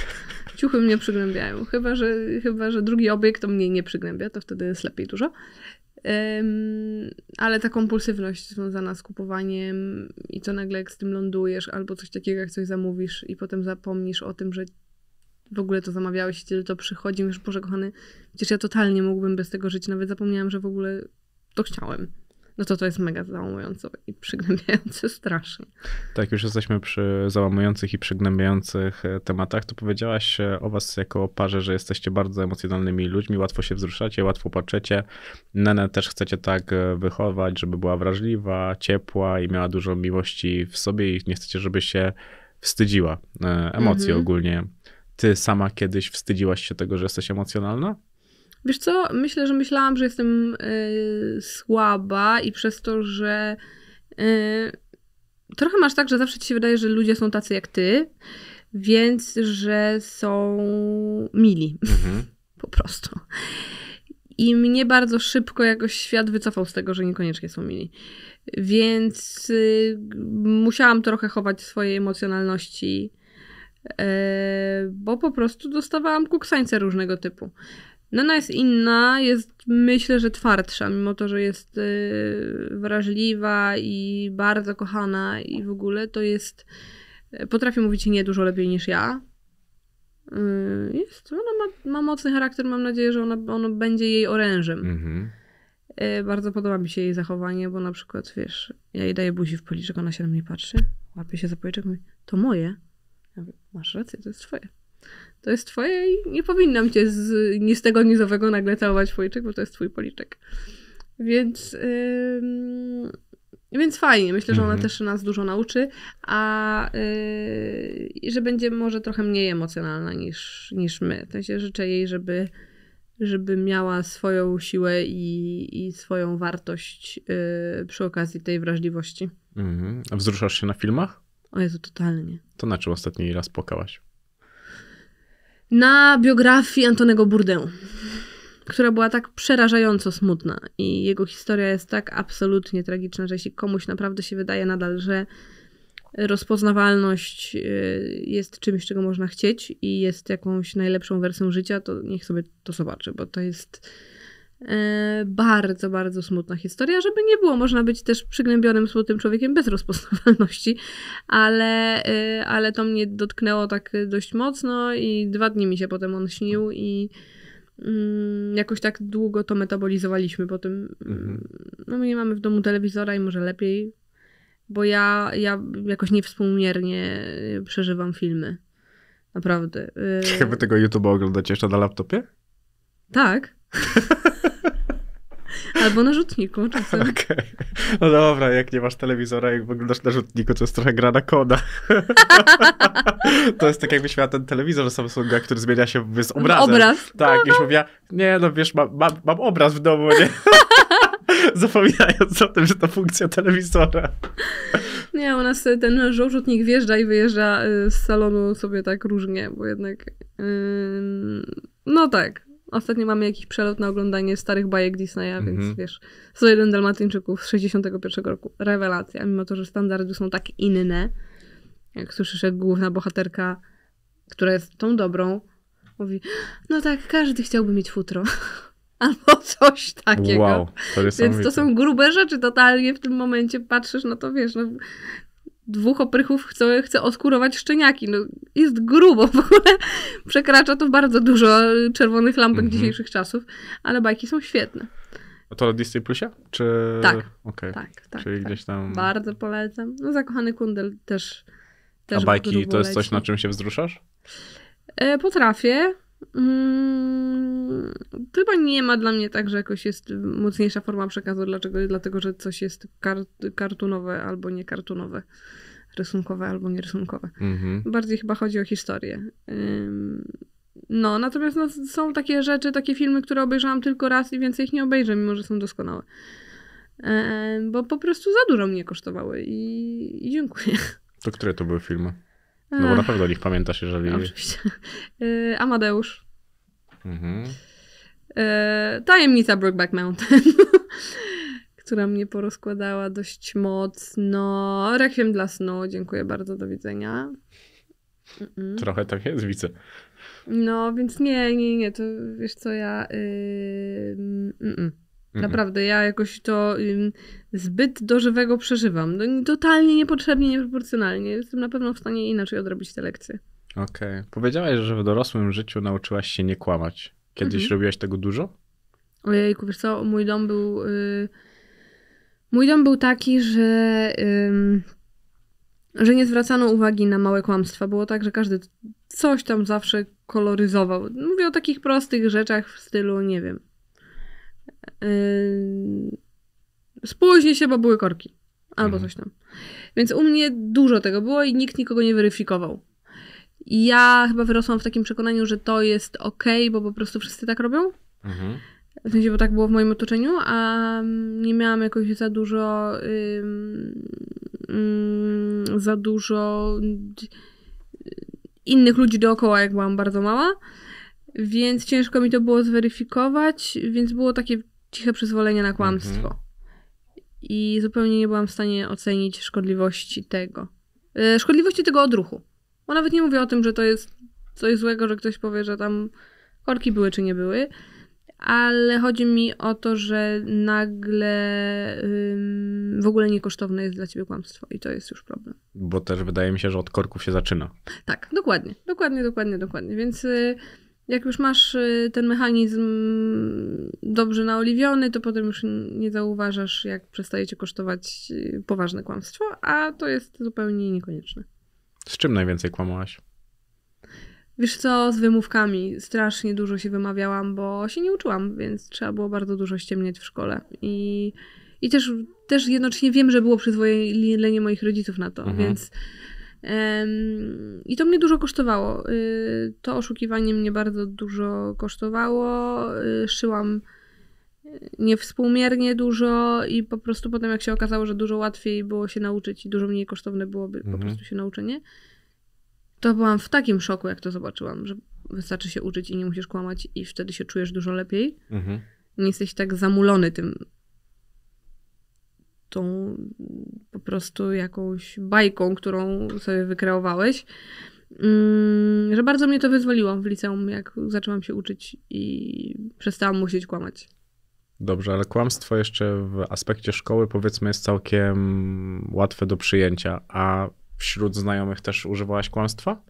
Ciuchy mnie przygnębiają. Chyba że, chyba, że drugi obiekt to mnie nie przygnębia, to wtedy jest lepiej dużo ale ta kompulsywność związana z kupowaniem i co nagle jak z tym lądujesz, albo coś takiego, jak coś zamówisz i potem zapomnisz o tym, że w ogóle to zamawiałeś i tyle to przychodzi, już Boże kochany, przecież ja totalnie mógłbym bez tego żyć, nawet zapomniałam, że w ogóle to chciałem no to to jest mega załamujące i przygnębiające strasznie. Tak, już jesteśmy przy załamujących i przygnębiających e, tematach. To powiedziałaś e, o was jako parze, że jesteście bardzo emocjonalnymi ludźmi, łatwo się wzruszacie, łatwo patrzecie. Nenę też chcecie tak e, wychować, żeby była wrażliwa, ciepła i miała dużo miłości w sobie i nie chcecie, żeby się wstydziła emocji mhm. ogólnie. Ty sama kiedyś wstydziłaś się tego, że jesteś emocjonalna? Wiesz co, myślę, że myślałam, że jestem y, słaba i przez to, że y, trochę masz tak, że zawsze ci się wydaje, że ludzie są tacy jak ty, więc że są mili. Mhm. po prostu. I mnie bardzo szybko jakoś świat wycofał z tego, że niekoniecznie są mili. Więc y, musiałam trochę chować swojej emocjonalności, y, bo po prostu dostawałam kuksańce różnego typu. Nana jest inna, jest myślę, że twardsza, mimo to, że jest y, wrażliwa i bardzo kochana i w ogóle to jest. Y, Potrafi mówić nie dużo lepiej niż ja. Y, jest, ona ma, ma, mocny charakter, mam nadzieję, że ona, ono będzie jej orężem. Mhm. bardzo podoba mi się jej zachowanie, bo na przykład, wiesz, ja jej daję buzi w policzek, ona się na mnie patrzy, łapie się za policzek, mówi, to moje. Ja mówię, masz rację, to jest twoje to jest twoje i nie powinnam cię z, ni tego, ni z owego nagle całować policzek, bo to jest twój policzek. Więc, yy, więc fajnie. Myślę, że ona mhm. też nas dużo nauczy, a yy, że będzie może trochę mniej emocjonalna niż, niż my. W sensie życzę jej, żeby, żeby miała swoją siłę i, i swoją wartość yy, przy okazji tej wrażliwości. Mhm. A wzruszasz się na filmach? O Jezu, totalnie. To na czym ostatni raz płakałaś? na biografii Antonego Bourdain, która była tak przerażająco smutna i jego historia jest tak absolutnie tragiczna, że jeśli komuś naprawdę się wydaje nadal, że rozpoznawalność y, jest czymś, czego można chcieć i jest jakąś najlepszą wersją życia, to niech sobie to zobaczy, bo to jest E, bardzo, bardzo smutna historia, żeby nie było, można być też przygnębionym, smutnym człowiekiem bez rozpoznawalności, ale, e, ale to mnie dotknęło tak dość mocno i dwa dni mi się potem on śnił i mm, jakoś tak długo to metabolizowaliśmy po tym. Mhm. Mm, no my nie mamy w domu telewizora i może lepiej, bo ja, ja jakoś niewspółmiernie e, przeżywam filmy. Naprawdę. Chyba tego YouTube'a oglądacie jeszcze na laptopie? Tak. Albo na rzutniku czasem. Okay. No dobra, jak nie masz telewizora, jak wyglądasz na rzutniku, to jest trochę gra na koda. to jest tak jakbyś miała ten telewizor Samsunga, który zmienia się z obrazem. Obraz. Tak, no, już no. nie no wiesz, mam, mam, mam obraz w domu, nie? Zapominając o tym, że to funkcja telewizora. Nie, u nas ten żołżutnik wjeżdża i wyjeżdża y, z salonu sobie tak różnie, bo jednak... Yy, no tak, Ostatnio mamy jakiś przelot na oglądanie starych bajek Disneya, mm -hmm. więc mhm. wiesz, 101 Dalmatyńczyków z 61 roku. Rewelacja, mimo to, że standardy są tak inne. Jak słyszysz, jak główna bohaterka, która jest tą dobrą, mówi, no tak, każdy chciałby mieć futro. Albo coś takiego. Wow, to Więc to są grube rzeczy totalnie w tym momencie. Patrzysz na to, wiesz, no, dwóch oprychów chce, chce oskurować szczeniaki. No, jest grubo w ogóle. Przekracza to bardzo dużo czerwonych lampek mm-hmm. dzisiejszych czasów, ale bajki są świetne. A to na Disney Plusie? Czy... Tak. Okay. tak, tak Czyli tak. gdzieś tam... Bardzo polecam. No Zakochany Kundel też, też A bajki to jest leci. coś, na czym się wzruszasz? E, potrafię. Hmm, chyba nie ma dla mnie tak, że jakoś jest mocniejsza forma przekazu. Dlaczego? Dlatego, że coś jest kart, kartunowe albo nie kartunowe, rysunkowe albo nierysunkowe. Mhm. Bardziej chyba chodzi o historię. Um, no, natomiast no, są takie rzeczy, takie filmy, które obejrzałam tylko raz i więcej ich nie obejrzę, mimo że są doskonałe. bo po prostu za dużo mnie kosztowały i, i dziękuję. To które to były filmy? No bo na pewno nich pamiętasz, jeżeli... No, oczywiście. E, Amadeusz. Mhm. E, tajemnica Brookback Mountain, która mnie porozkładała dość mocno. Rekwiem dla snu, dziękuję bardzo, do widzenia. Mm-mm. Trochę tak jest, widzę. No, więc nie, nie, nie, to wiesz co, ja... Yy, Mhm. Naprawdę, ja jakoś to zbyt do żywego przeżywam. No, totalnie niepotrzebnie, nieproporcjonalnie. Jestem na pewno w stanie inaczej odrobić te lekcje. Okej. Okay. Powiedziałaś, że w dorosłym życiu nauczyłaś się nie kłamać. Kiedyś mhm. robiłaś tego dużo? Ojejku, wiesz co, mój dom był... Yy... Mój dom był taki, że... Yy... Że nie zwracano uwagi na małe kłamstwa. Było tak, że każdy coś tam zawsze koloryzował. Mówię o takich prostych rzeczach w stylu, nie wiem, Yy, spóźni się, bo były korki. Albo mhm. coś tam. Więc u mnie dużo tego było i nikt nikogo nie weryfikował. I ja chyba wyrosłam w takim przekonaniu, że to jest okej, bo po prostu wszyscy tak robią. Mhm. W sensie, bo tak było w moim otoczeniu, a mm, nie miałam jakoś za dużo yy, yy, za dużo y, innych ludzi dookoła, jak byłam bardzo mała. Więc ciężko mi to było zweryfikować, więc było takie ciche przyzwolenie na kłamstwo. Mhm. I zupełnie nie byłam w stanie ocenić szkodliwości tego. E, szkodliwości tego odruchu. Bo nawet nie mówię o tym, że to jest coś złego, że ktoś powie, że tam korki były czy nie były. Ale chodzi mi o to, że nagle ym, w ogóle niekosztowne jest dla ciebie kłamstwo i to jest już problem. Bo też wydaje mi się, że od korków się zaczyna. Tak, dokładnie, dokładnie, dokładnie, dokładnie. Więc. Y, jak już masz y, ten mechanizm dobrze naoliwiony, to potem już nie zauważasz, jak przestaje cię kosztować y, poważne kłamstwo, a to jest zupełnie niekonieczne. Z czym najwięcej kłamałaś? Wiesz co, z wymówkami. Strasznie dużo się wymawiałam, bo się nie uczyłam, więc trzeba było bardzo dużo ściemniać w szkole. I, i też, też jednocześnie wiem, że było przyzwolenie moich rodziców na to, mhm. więc i to mnie dużo kosztowało. Y, to oszukiwanie mnie bardzo dużo kosztowało. Y, szyłam y, niewspółmiernie dużo i po prostu potem jak się okazało, że dużo łatwiej było się nauczyć i dużo mniej kosztowne byłoby mhm. po prostu się nauczenie, to byłam w takim szoku, jak to zobaczyłam, że wystarczy się uczyć i nie musisz kłamać i wtedy się czujesz dużo lepiej. Mhm. Nie jesteś tak zamulony tym tą po prostu jakąś bajką, którą sobie wykreowałeś. Mm, że bardzo mnie to wyzwoliło w liceum, jak zaczęłam się uczyć i przestałam musieć kłamać. Dobrze, ale kłamstwo jeszcze w aspekcie szkoły powiedzmy jest całkiem łatwe do przyjęcia, a wśród znajomych też używałaś kłamstwa?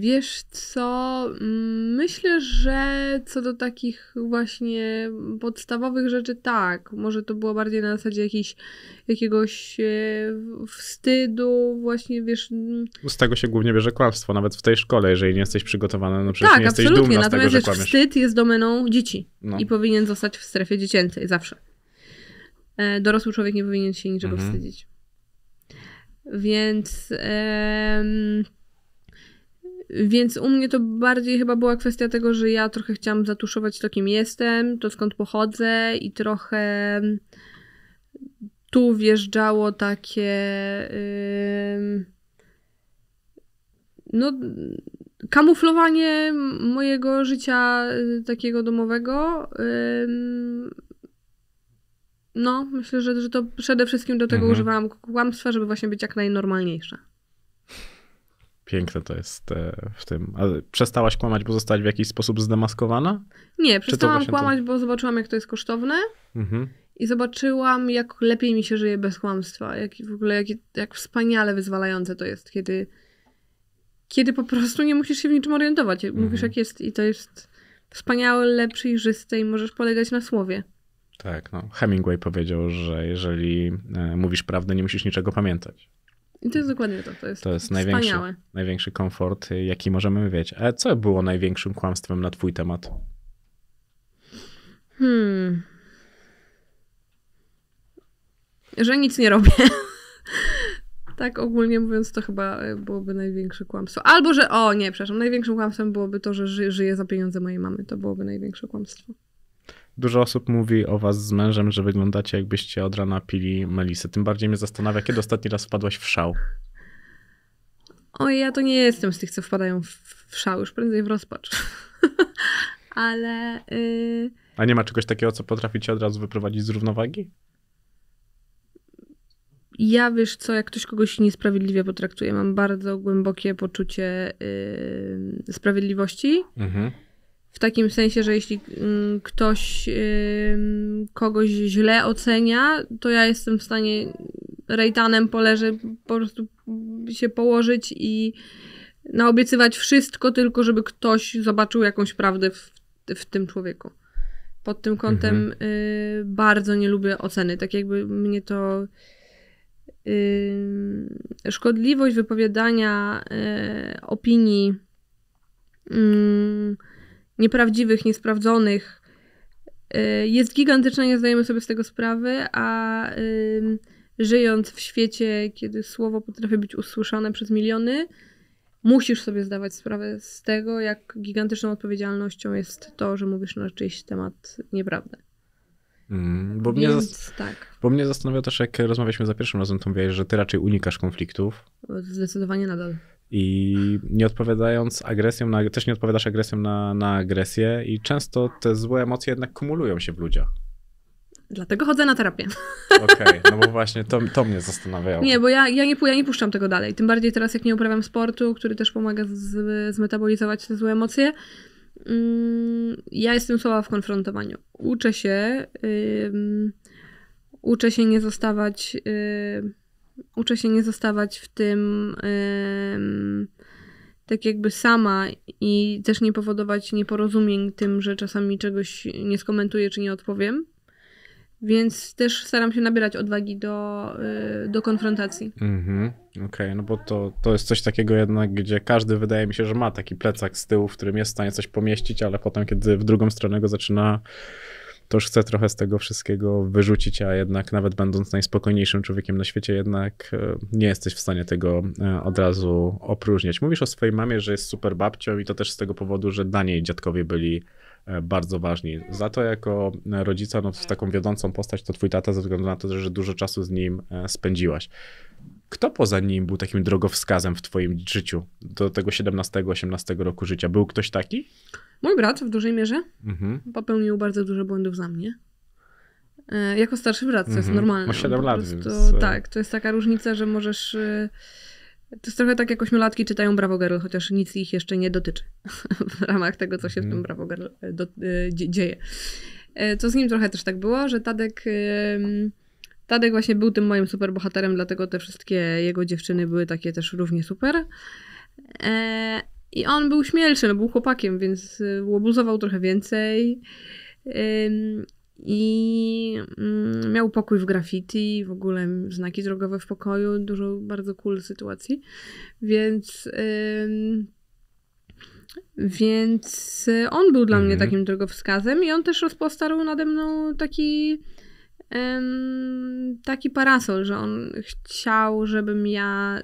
Wiesz co, mm, myślę, że co do takich właśnie podstawowych rzeczy, tak. Może to było bardziej na zasadzie jakiegoś e, wstydu, właśnie wiesz. Mm. Z tego się głównie bierze kłamstwo, nawet w tej szkole, jeżeli nie jesteś przygotowany, no przecież tak, nie jesteś absolutnie. dumna z Natomiast tego, że kłamiesz. wstyd jest domeną dzieci no. i powinien zostać w strefie dziecięcej zawsze. E, dorosły człowiek nie powinien się niczego mhm. wstydzić. Więc... Em więc u mnie to bardziej chyba była kwestia tego, że ja trochę chciałam zatuszować to, kim jestem, to skąd pochodzę i trochę tu wjeżdżało takie. Yy, no, kamuflowanie mojego życia y, takiego domowego. Yy, no, myślę, że, że to przede wszystkim do tego mhm. używałam kłamstwa, żeby właśnie być jak najnormalniejsza. Piękne to jest e, w tym. Ale przestałaś kłamać, bo zostałaś w jakiś sposób zdemaskowana? Nie, przestałam kłamać, to... bo zobaczyłam, jak to jest kosztowne. Mhm. I zobaczyłam, jak lepiej mi się żyje bez kłamstwa. Jak w ogóle, jak, jak wspaniale wyzwalające to jest, kiedy, kiedy po prostu nie musisz się w niczym orientować. Mówisz, mhm. jak jest, i to jest wspaniałe, przejrzyste, i możesz polegać na słowie. Tak, no. Hemingway powiedział, że jeżeli e, mówisz prawdę, nie musisz niczego pamiętać. I to jest dokładnie to. To jest, to jest największy, największy komfort, jaki możemy mieć. A e, co było największym kłamstwem na twój temat? Hmm. Że nic nie robię. tak ogólnie mówiąc, to chyba e, byłoby największe kłamstwo. Albo, że o nie, przepraszam, największym kłamstwem byłoby to, że ży, żyję za pieniądze mojej mamy. To byłoby największe kłamstwo. Dużo osób mówi o was z mężem, że wyglądacie jakbyście od rana pili melisę. Tym bardziej mnie zastanawia, kiedy ostatni raz wpadłaś w szał? Oj, ja to nie jestem z tych, co wpadają w szał, już prędzej w rozpacz. Ale... Y, A nie ma czegoś takiego, co potraficie od razu wyprowadzić z równowagi? Ja wiesz co, jak ktoś kogoś niesprawiedliwie potraktuje, mam bardzo głębokie poczucie y, sprawiedliwości. Mhm w takim sensie, że jeśli mm, ktoś kogoś źle ocenia, to ja jestem w stanie rejtanem poleżeć, po prostu się położyć i naobiecywać wszystko, tylko żeby ktoś zobaczył jakąś prawdę w, w tym człowieku. Pod tym kątem mhm. y, bardzo nie lubię oceny. Tak jakby mnie to. Y, szkodliwość wypowiadania y, opinii mm, nieprawdziwych, niesprawdzonych. Y, jest gigantyczna, nie zdajemy sobie z tego sprawy, a żyjąc w świecie, kiedy słowo potrafi być usłyszane przez miliony, musisz sobie zdawać sprawę z tego, jak gigantyczną odpowiedzialnością jest to, że mówisz na czyjś temat nieprawdę. Mm, bo, Więc, mnie tak. bo mnie zastanawia też, jak rozmawialiśmy za pierwszym razem, to mówiłeś, że ty raczej unikasz konfliktów. Zdecydowanie nadal i nie odpowiadając agresją, na, też nie odpowiadasz agresją na, na agresję i często te złe emocje jednak kumulują się w ludziach. Dlatego chodzę na terapię. Okej, okay, no bo właśnie to, to mnie zastanawiało. Nie, bo ja, ja, nie, ja nie puszczam tego dalej. Tym bardziej teraz, jak nie uprawiam sportu, który też pomaga z, zmetabolizować te złe emocje. Mm, ja jestem słaba w konfrontowaniu. Uczę się, uczę się nie zostawać Uczę się nie zostawać w tym tak jakby sama i też nie powodować nieporozumień tym, że czasami czegoś nie skomentuję czy nie odpowiem. Więc też staram się nabierać odwagi do, y, do konfrontacji. Mhm, okej, okay, no bo to, to jest coś takiego jednak, gdzie każdy wydaje mi się, że ma taki plecak z tyłu, w którym jest w stanie coś pomieścić, ale potem, kiedy w drugą stronę go zaczyna to już chcę trochę z tego wszystkiego wyrzucić, a jednak nawet będąc najspokojniejszym człowiekiem na świecie, jednak e, nie jesteś w stanie tego e, od razu opróżniać. Mówisz o swojej mamie, że jest super babcią i to też z tego powodu, że dla niej dziadkowie byli e, bardzo ważni. Za to jako rodzica, no, w taką wiodącą postać to twój tata ze względu na to, że dużo czasu z nim spędziłaś. Kto poza nim był takim drogowskazem w twoim życiu do tego 17-18 roku życia? Był ktoś taki? Mój brat w dużej mierze mhm. popełnił bardzo dużo błędów za mnie. E, jako starszy brat, to mhm. jest normalne. Ma 7 lat, prostu, więc... E, tak, to jest taka różnica, że możesz... E, to jest trochę tak, jak ośmiolatki czytają Bravo Girl, chociaż nic ich jeszcze nie dotyczy w ramach tego, co się w tym mhm. Bravo Girl e, do, e, dzieje. Co z nim trochę też tak było, że Tadek, Tadek właśnie był tym moim superbohaterem, dlatego te wszystkie jego dziewczyny były takie też równie super. I on był śmielszy, no był chłopakiem, więc y, łobuzował trochę więcej. I mm, miał pokój w graffiti, w ogóle znaki drogowe w pokoju, dużo bardzo cool sytuacji. Więc. Więc y, on był dla mhm. mnie takim drogowskazem i on też rozpostarł nade mną taki taki parasol, że on chciał, żebym ja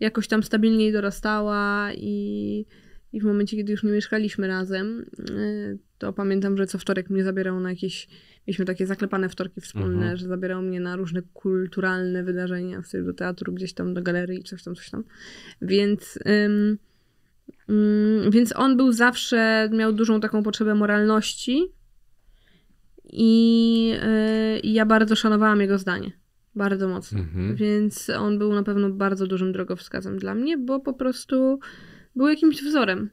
jakoś tam stabilniej dorastała i, i w momencie, kiedy już nie mieszkaliśmy razem, e, to pamiętam, że co wtorek mnie zabierał na jakieś, mieliśmy takie zaklepane wtorki wspólne, mhm. że zabierał mnie na różne kulturalne wydarzenia, w stylu do teatru, gdzieś tam do galerii, coś tam, coś tam. Więc... Ym, mm, więc on był zawsze, miał dużą taką potrzebę moralności, i, e, ja bardzo szanowałam jego zdanie bardzo mocno. Mhm. Więc on był na pewno bardzo dużym drogowskazem dla mnie, bo po prostu był jakimś wzorem.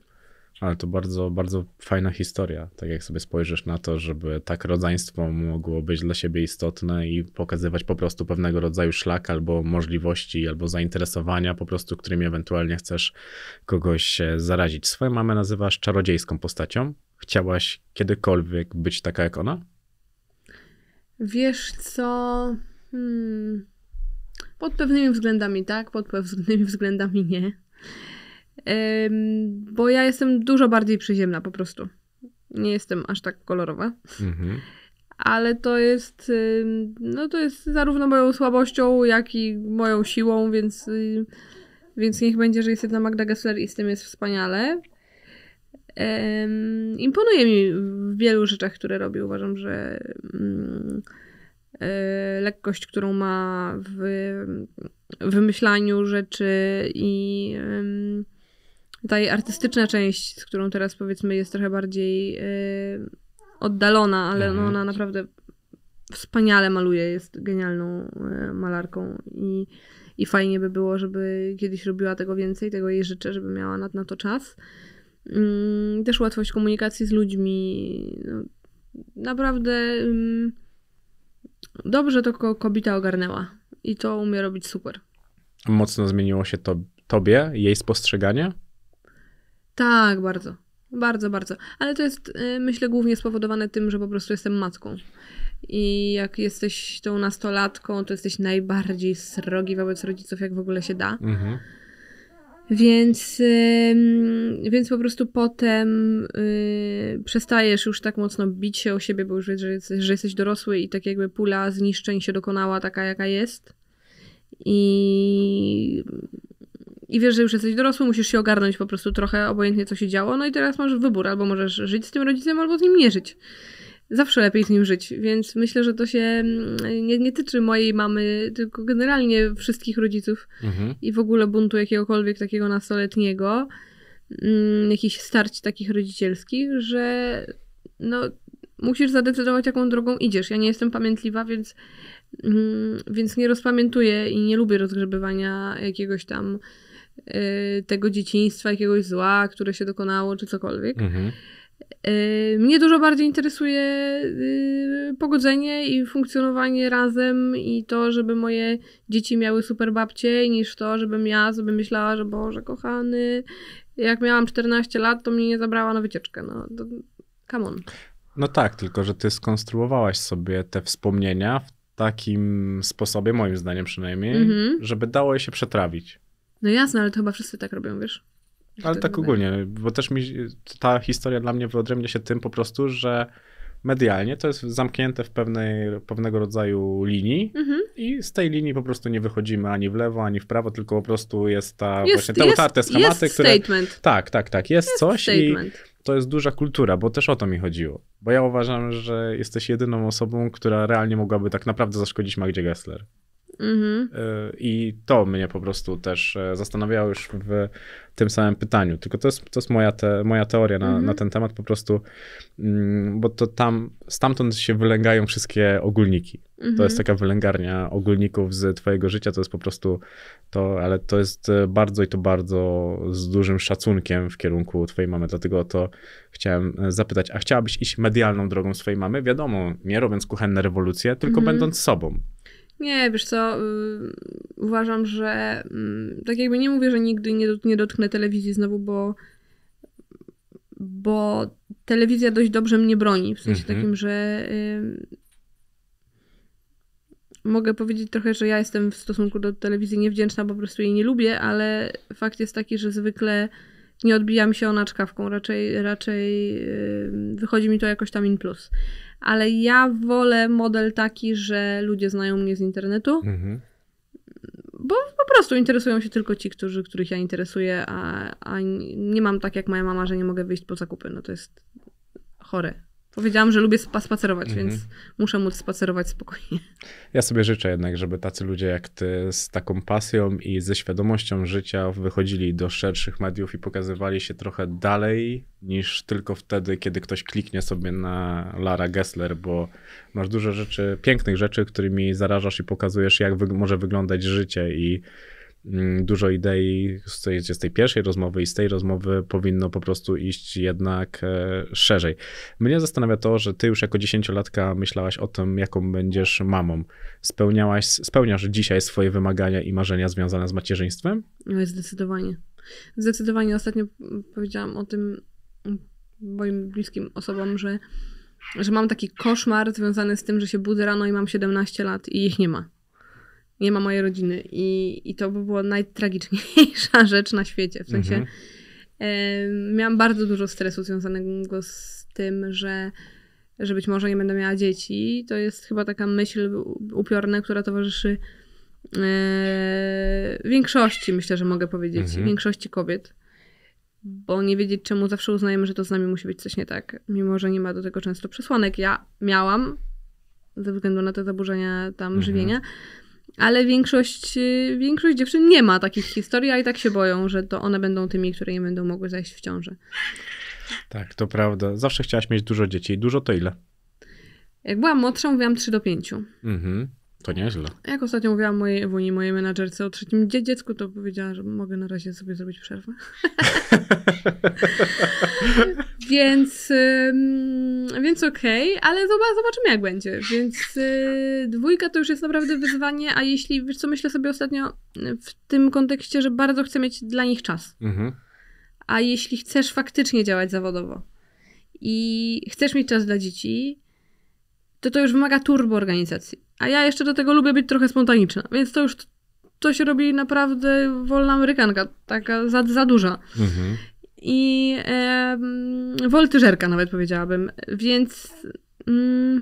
Ale to bardzo, bardzo fajna historia. Tak jak sobie spojrzysz na to, żeby tak rodzeństwo mogło być dla siebie istotne i pokazywać po prostu pewnego rodzaju szlak albo możliwości, albo zainteresowania po prostu, którymi ewentualnie chcesz kogoś e, zarazić. Swoją mamę nazywasz czarodziejską postacią. Chciałaś kiedykolwiek być taka jak ona? Wiesz co... Hmm. Pod pewnymi względami tak, pod pewnymi względami nie. Ym, bo ja jestem dużo bardziej przyziemna po prostu. Nie jestem aż tak kolorowa. Mhm. Ale to jest, no to jest zarówno moją słabością, jak i moją siłą, więc, y, więc niech będzie, że jestem na Magda Gessler i z tym jest wspaniale. Ym, imponuje mi w wielu rzeczach, które robi. Uważam, że mm, Y, lekkość, którą ma w wymyślaniu rzeczy i ta jej artystyczna część, z którą teraz powiedzmy jest trochę bardziej y, oddalona, ale no mhm. ona naprawdę wspaniale maluje, jest genialną y, malarką i, i fajnie by było, żeby kiedyś robiła tego więcej, tego jej życzę, żeby miała na, na to czas. Mm, też łatwość komunikacji z ludźmi. No, naprawdę Dobrze to kobieta ogarnęła i to umie robić super. Mocno zmieniło się to tobie, jej spostrzeganie? Tak, bardzo. Bardzo, bardzo. Ale to jest, y, myślę, głównie spowodowane tym, że po prostu jestem matką. I jak jesteś tą nastolatką, to jesteś najbardziej srogi wobec rodziców, jak w ogóle się da. Mhm. Więc, yy, więc po prostu potem yy, przestajesz już tak mocno bić się o siebie, bo już wiesz, że jesteś, że jesteś dorosły i tak jakby pula zniszczeń się dokonała taka, jaka jest. I, I wiesz, że już jesteś dorosły, musisz się ogarnąć po prostu trochę, obojętnie co się działo. No i teraz masz wybór, albo możesz żyć z tym rodzicem, albo z nim nie żyć zawsze lepiej z nim żyć, więc myślę, że to się mm, nie, nie tyczy mojej mamy, tylko generalnie wszystkich rodziców mhm. i w ogóle buntu jakiegokolwiek takiego nastoletniego, mm, jakichś starć takich rodzicielskich, że no, musisz zadecydować, jaką drogą idziesz. Ja nie jestem pamiętliwa, więc, mm, więc nie rozpamiętuję i nie lubię rozgrzebywania jakiegoś tam y, tego dzieciństwa, jakiegoś zła, które się dokonało, czy cokolwiek. Mhm Y, mnie dużo bardziej interesuje y, pogodzenie i funkcjonowanie razem i to, żeby moje dzieci miały super babcie, niż to, żebym ja sobie myślała, że Boże, kochany, jak miałam 14 lat, to mnie nie zabrała na wycieczkę. No, to, come on. No tak, tylko że ty skonstruowałaś sobie te wspomnienia w takim sposobie, moim zdaniem przynajmniej, mm -hmm. żeby dało je się przetrawić. No jasne, ale to chyba wszyscy tak robią, wiesz? Ale tak ogólnie, bo też mi ta historia dla mnie wyodrębnia się tym po prostu, że medialnie to jest zamknięte w pewnej, pewnego rodzaju linii mhm. i z tej linii po prostu nie wychodzimy ani w lewo, ani w prawo, tylko po prostu jest ta jest, właśnie te jest, utarte schematy, jest które... Statement. Tak, tak, tak, jest, jest coś statement. i to jest duża kultura, bo też o to mi chodziło. Bo ja uważam, że jesteś jedyną osobą, która realnie mogłaby tak naprawdę zaszkodzić Magdzie Gessler. Mhm. E, I to mnie po prostu też e, zastanawiało już w tym samym pytaniu. Tylko to jest, to jest moja, te, moja teoria na, na mhm. ten temat po prostu, mm, bo to tam, stamtąd się wylęgają wszystkie ogólniki. To jest mhm. taka wylęgarnia ogólników z twojego życia, to jest po prostu to, ale to jest e, bardzo i to bardzo z dużym szacunkiem w kierunku twojej mamy, dlatego to chciałem zapytać, a chciałabyś iść medialną drogą swojej mamy? Wiadomo, nie robiąc kuchenne rewolucje, tylko będąc sobą. Nie, wiesz co, y, uważam, że mm, tak jakby nie mówię, że nigdy nie, nie dotknę telewizji znowu, bo bo telewizja dość dobrze mnie broni, w sensie mhm. takim, że y, mogę powiedzieć trochę, że ja jestem w stosunku do telewizji niewdzięczna, po prostu jej nie lubię, ale fakt jest taki, że zwykle nie odbija mi się ona czkawką, raczej, raczej y, wychodzi mi to jakoś tam in plus ale ja wolę model taki, że ludzie znają mnie z internetu. Mhm. Bo po prostu interesują się tylko ci, którzy, których ja interesuję, a, a nie mam tak jak moja mama, że nie mogę wyjść po zakupy. No to jest chore. Powiedziałam, że lubię spacerować, mhm. więc muszę móc spacerować spokojnie. Ja sobie życzę jednak, żeby tacy ludzie jak ty z taką pasją i ze świadomością życia wychodzili do szerszych mediów i pokazywali się trochę dalej niż tylko wtedy, kiedy ktoś kliknie sobie na Lara Gessler, bo masz dużo rzeczy, pięknych rzeczy, którymi zarażasz i pokazujesz, jak może wyglądać życie i Mm, dużo idei z tej pierwszej rozmowy i z tej rozmowy powinno po prostu iść jednak e, szerzej. Mnie zastanawia to, że ty już jako dziesięciolatka myślałaś o tym, jaką będziesz mamą. Spełniałaś, spełniasz dzisiaj swoje wymagania i marzenia związane z macierzyństwem? No zdecydowanie. Zdecydowanie ostatnio powiedziałam o tym moim bliskim osobom, że, że mam taki koszmar związany z tym, że się budzę rano i mam 17 lat i ich nie ma nie ma mojej rodziny. I, i to by była najtragiczniejsza rzecz na świecie. W sensie mhm. y, miałam bardzo dużo stresu związanego z tym, że, że być może nie będę miała dzieci. To jest chyba taka myśl upiorna, która towarzyszy y, większości, myślę, że mogę powiedzieć, mhm. większości kobiet. Bo nie wiedzieć czemu zawsze uznajemy, że to z nami musi być coś nie tak, mimo że nie ma do tego często przesłanek. Ja miałam, ze względu na te zaburzenia tam mhm. żywienia, ale większość, y, większość dziewczyn nie ma takich historii, a i tak się boją, że to one będą tymi, które nie będą mogły zajść w ciążę. Tak, to prawda. Zawsze chciałaś mieć dużo dzieci. Dużo to ile? Jak byłam młodsza, mówiłam 3 do 5. Mhm. To nieźle. Jak ostatnio mówiłam mojej Ewuni, mojej menadżerce o trzecim dziecku, to powiedziała, że mogę na razie sobie zrobić przerwę. więc więc okej, okay, ale zobaczymy jak będzie. Więc y, dwójka to już jest naprawdę wyzwanie, a jeśli, wiesz co, myślę sobie ostatnio y, w tym kontekście, że bardzo chcę mieć dla nich czas. Mhm. A jeśli chcesz faktycznie działać zawodowo i chcesz mieć czas dla dzieci, to to już wymaga turbo organizacji. A ja jeszcze do tego lubię być trochę spontaniczna, więc to już to się robi naprawdę wolna amerykanka, taka za, za duża. Mhm. I e, woltyżerka nawet powiedziałabym. Więc, mm,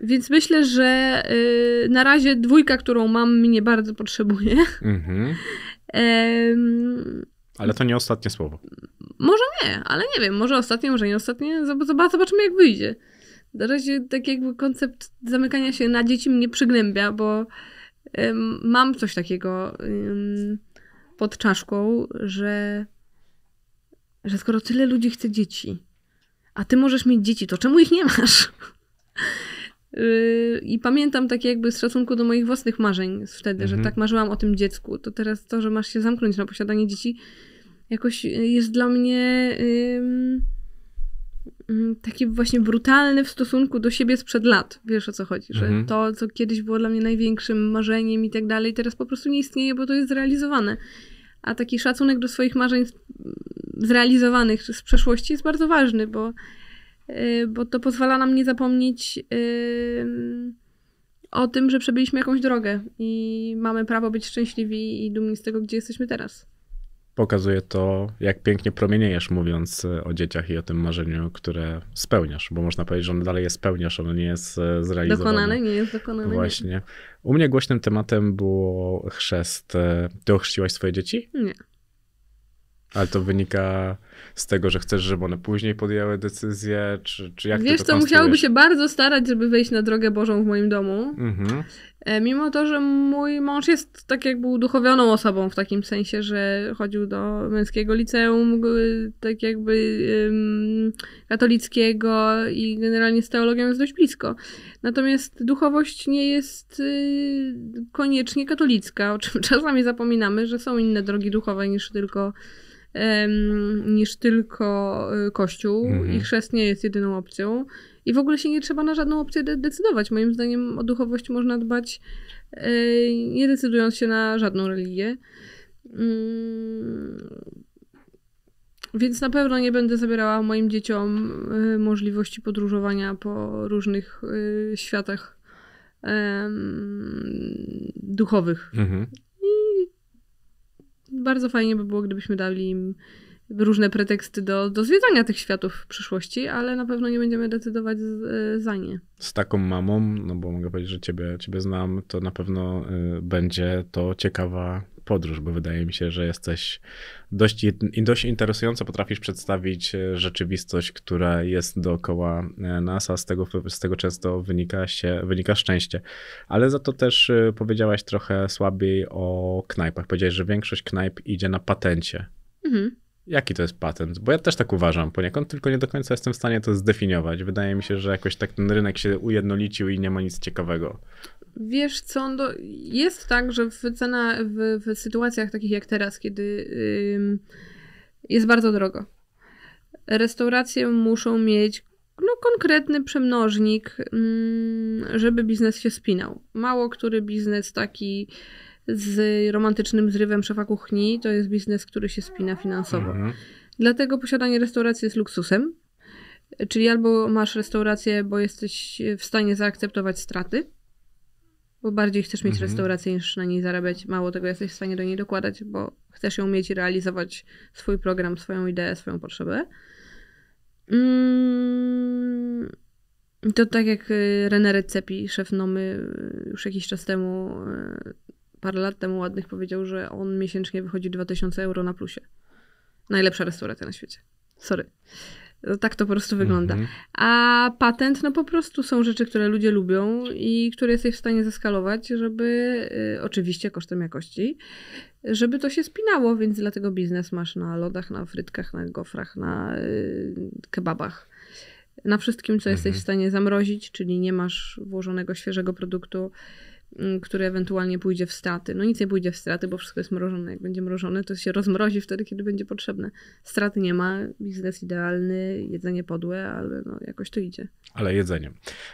więc myślę, że y, na razie dwójka, którą mam, mnie bardzo potrzebuje. Mhm. E, ale to nie ostatnie słowo. Może nie, ale nie wiem, może ostatnie, może nie ostatnie. Zobaczymy, jak wyjdzie. Na razie tak jakby koncept zamykania się na dzieci mnie przygnębia, bo ym, mam coś takiego ym, pod czaszką, że, że skoro tyle ludzi chce dzieci, a ty możesz mieć dzieci, to czemu ich nie masz? Y, I pamiętam tak jakby z szacunku do moich własnych marzeń wtedy, mhm. że tak marzyłam o tym dziecku. To teraz to, że masz się zamknąć na posiadanie dzieci, jakoś jest dla mnie. Mm, taki właśnie brutalny w stosunku do siebie sprzed lat. Wiesz o co chodzi, że mhm. to, co kiedyś było dla mnie największym marzeniem i tak dalej, teraz po prostu nie istnieje, bo to jest zrealizowane. A taki szacunek do swoich marzeń mm, zrealizowanych z przeszłości jest bardzo ważny, bo, y, bo to pozwala nam nie zapomnieć y, o tym, że przebyliśmy jakąś drogę i mamy prawo być szczęśliwi i dumni z tego, gdzie jesteśmy teraz pokazuje to, jak pięknie promieniejesz, mówiąc e, o dzieciach i o tym marzeniu, które spełniasz, bo można powiedzieć, że ono dalej je spełniasz, ono nie jest e, zrealizowane. Dokonane, nie jest dokonane. Właśnie. Nie. U mnie głośnym tematem było chrzest. E, ty ochrzciłaś swoje dzieci? Nie. Ale to wynika z tego, że chcesz, żeby one później podjęły decyzję, czy, czy jak Wiesz, to, to musiałoby się bardzo starać, żeby wejść na drogę Bożą w moim domu. Mhm. E, mimo to, że mój mąż jest tak jakby uduchowioną osobą w takim sensie, że chodził do męskiego liceum, tak jakby um, katolickiego i generalnie z teologią jest dość blisko. Natomiast duchowość nie jest y, koniecznie katolicka, o czym czasami zapominamy, że są inne drogi duchowe niż tylko niż tylko y, kościół mhm. i chrzest nie jest jedyną opcją. I w ogóle się nie trzeba na żadną opcję de decydować. Moim zdaniem o duchowość można dbać e, nie decydując się na żadną religię. Mm. Więc na pewno nie będę zabierała moim dzieciom y, możliwości podróżowania po różnych y, światach y, duchowych. Mhm bardzo fajnie by było, gdybyśmy dali im różne preteksty do, do zwiedzania tych światów w przyszłości, ale na pewno nie będziemy decydować z, e, za nie. Z taką mamą, no bo mogę powiedzieć, że ciebie, ciebie znam, to na pewno y, będzie to ciekawa podróż, bo wydaje mi się, że jesteś dość, dość interesująco potrafisz przedstawić e, rzeczywistość, która jest dookoła e, nas, a z tego, z tego często wynika, się, wynika szczęście. Ale za to też e, powiedziałaś trochę słabiej o knajpach. Powiedziałeś, że większość knajp idzie na patencie. Mhm jaki to jest patent, bo ja też tak uważam poniekąd, tylko nie do końca jestem w stanie to zdefiniować. Wydaje mi się, że jakoś tak ten rynek się ujednolicił i nie ma nic ciekawego. Wiesz co, no, jest tak, że w, w sytuacjach takich jak teraz, kiedy yy, jest bardzo drogo, restauracje muszą mieć no, konkretny przemnożnik, żeby biznes się spinał. Mało który biznes taki z romantycznym zrywem szefa kuchni, to jest biznes, który się spina finansowo. Mhm. Dlatego posiadanie restauracji jest luksusem. Czyli albo masz restaurację, bo jesteś w stanie zaakceptować straty, bo bardziej chcesz mieć mhm. restaurację niż na niej zarabiać. Mało tego, jesteś w stanie do niej dokładać, bo chcesz ją mieć i realizować swój program, swoją ideę, swoją potrzebę. Mm, to tak jak y, René Recepi, szef Nomy, y, już jakiś czas temu y, parę lat temu ładnych powiedział, że on miesięcznie wychodzi 2000 euro na plusie. Najlepsza restauracja na świecie. Sorry. No, tak to po prostu wygląda. Mm -hmm. A patent, no po prostu są rzeczy, które ludzie lubią i które jesteś w stanie zeskalować, żeby y, oczywiście kosztem jakości, żeby to się spinało, więc dlatego biznes masz na lodach, na frytkach, na gofrach, na y, kebabach. Na wszystkim, co mm -hmm. jesteś mhm. w stanie zamrozić, czyli nie masz włożonego świeżego produktu. Mm, który ewentualnie pójdzie w straty. No nic nie pójdzie w straty, bo wszystko jest mrożone. Jak będzie mrożone, to się rozmrozi wtedy, kiedy będzie potrzebne. Straty nie ma, biznes idealny, jedzenie podłe, ale no jakoś to idzie. Ale jedzenie.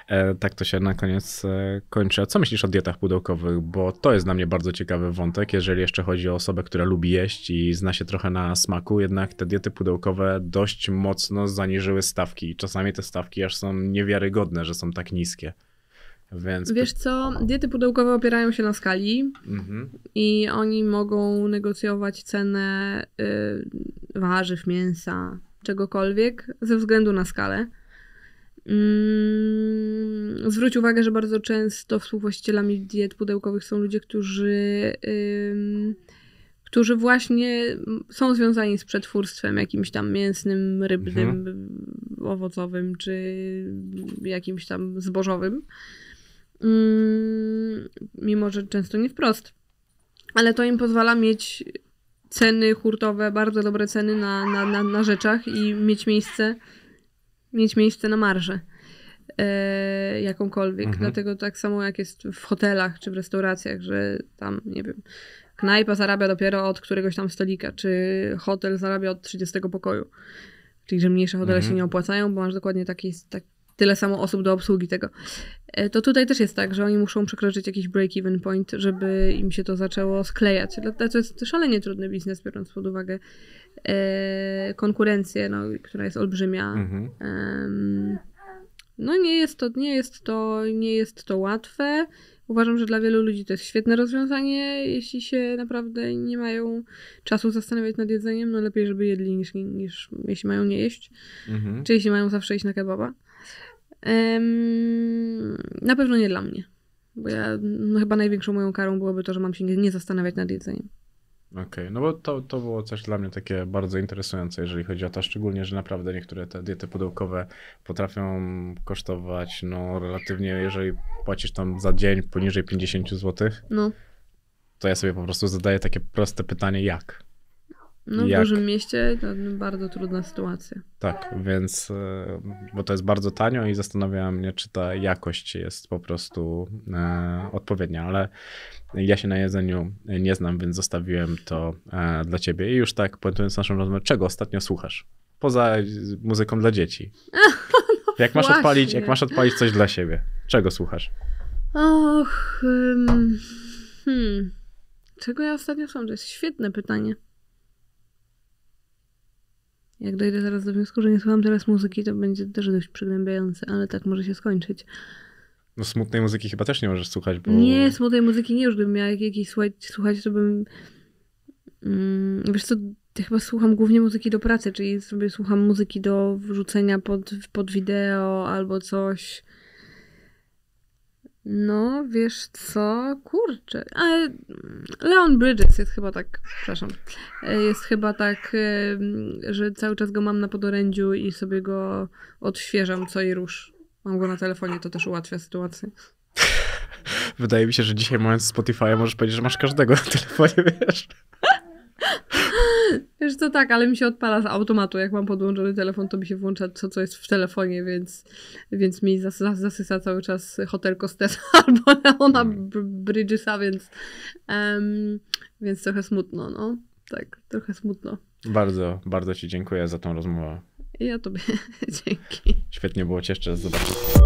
E, tak to się na koniec e, kończy. A co myślisz o dietach pudełkowych? Bo to jest dla mnie bardzo ciekawy wątek, jeżeli jeszcze chodzi o osobę, która lubi jeść i zna się trochę na smaku, jednak te diety pudełkowe dość mocno zaniżyły stawki. Czasami te stawki aż są niewiarygodne, że są tak niskie. Więc... Wiesz co, diety pudełkowe opierają się na skali mhm. i oni mogą negocjować cenę y, warzyw, mięsa, czegokolwiek ze względu na skalę. Mm, zwróć uwagę, że bardzo często współwłaścicielami diet pudełkowych są ludzie, którzy, y, którzy właśnie są związani z przetwórstwem jakimś tam mięsnym, rybnym, mhm. owocowym czy jakimś tam zbożowym. Mm, mimo że często nie wprost. Ale to im pozwala mieć ceny hurtowe, bardzo dobre ceny na, na, na, na rzeczach i mieć miejsce, mieć miejsce na marżę. E, jakąkolwiek. Mhm. Dlatego tak samo jak jest w hotelach czy w restauracjach, że tam, nie wiem, knajpa zarabia dopiero od któregoś tam stolika, czy hotel zarabia od 30 pokoju. Czyli, że mniejsze hotele mhm. się nie opłacają, bo masz dokładnie taki, tak, tyle samo osób do obsługi tego. E, to tutaj też jest tak, że oni muszą przekroczyć jakiś break-even point, żeby im się to zaczęło sklejać. To jest szalenie trudny biznes, biorąc pod uwagę e, konkurencję, no, która jest olbrzymia. Mhm. No nie jest, to, nie, jest to, nie jest to łatwe. Uważam, że dla wielu ludzi to jest świetne rozwiązanie. Jeśli się naprawdę nie mają czasu zastanawiać nad jedzeniem, no lepiej, żeby jedli niż, niż jeśli mają nie jeść. Mhm. Czy jeśli mają zawsze iść na kebaba na pewno nie dla mnie. Bo ja, no chyba największą moją karą byłoby to, że mam się nie, nie zastanawiać nad jedzeniem. Okej, okay, no bo to, to było coś dla mnie takie bardzo interesujące, jeżeli chodzi o to, szczególnie, że naprawdę niektóre te diety pudełkowe potrafią kosztować, no relatywnie, jeżeli płacisz tam za dzień poniżej 50 zł, no. to ja sobie po prostu zadaję takie proste pytanie, jak? No, w jak... dużym mieście to bardzo trudna sytuacja. Tak, więc, e, bo to jest bardzo tanio i zastanawiałem mnie, czy ta jakość jest po prostu e, odpowiednia, ale ja się na jedzeniu nie znam, więc zostawiłem to e, dla ciebie. I już tak, pointując naszą rozmowę, czego ostatnio słuchasz? Poza muzyką dla dzieci. no jak, masz odpalić, jak masz odpalić coś dla siebie, czego słuchasz? Och, hmm. czego ja ostatnio słucham? To jest świetne pytanie. Jak dojdę zaraz do wniosku, że nie słucham teraz muzyki, to będzie też dość przygnębiające, ale tak może się skończyć. No smutnej muzyki chyba też nie możesz słuchać, bo... Nie, smutnej muzyki nie, już gdybym miała jakiejś słuchać, słuchać to bym... Mm, wiesz co, ja chyba słucham głównie muzyki do pracy, czyli sobie słucham muzyki do wrzucenia pod, pod wideo albo coś. No, wiesz co, kurczę. Ale Leon Bridges jest chyba tak, przepraszam, e, jest chyba tak, e, że cały czas go mam na podorędziu i sobie go odświeżam co i rusz. Mam go na telefonie, to też ułatwia sytuację. Wydaje mi się, że dzisiaj mając Spotify możesz powiedzieć, że masz każdego na telefonie, wiesz. Wiesz to tak, ale mi się odpala z automatu. Jak mam podłączony telefon, to mi się włącza to, co jest w telefonie, więc, więc mi zas, zas zasysa cały czas Hotel Costesa albo Leona mm. Bridgesa, więc, um, więc trochę smutno, no. Tak, trochę smutno. Bardzo, bardzo Ci dziękuję za tą rozmowę. Ja Tobie dzięki. Świetnie było Cię jeszcze zobaczyć.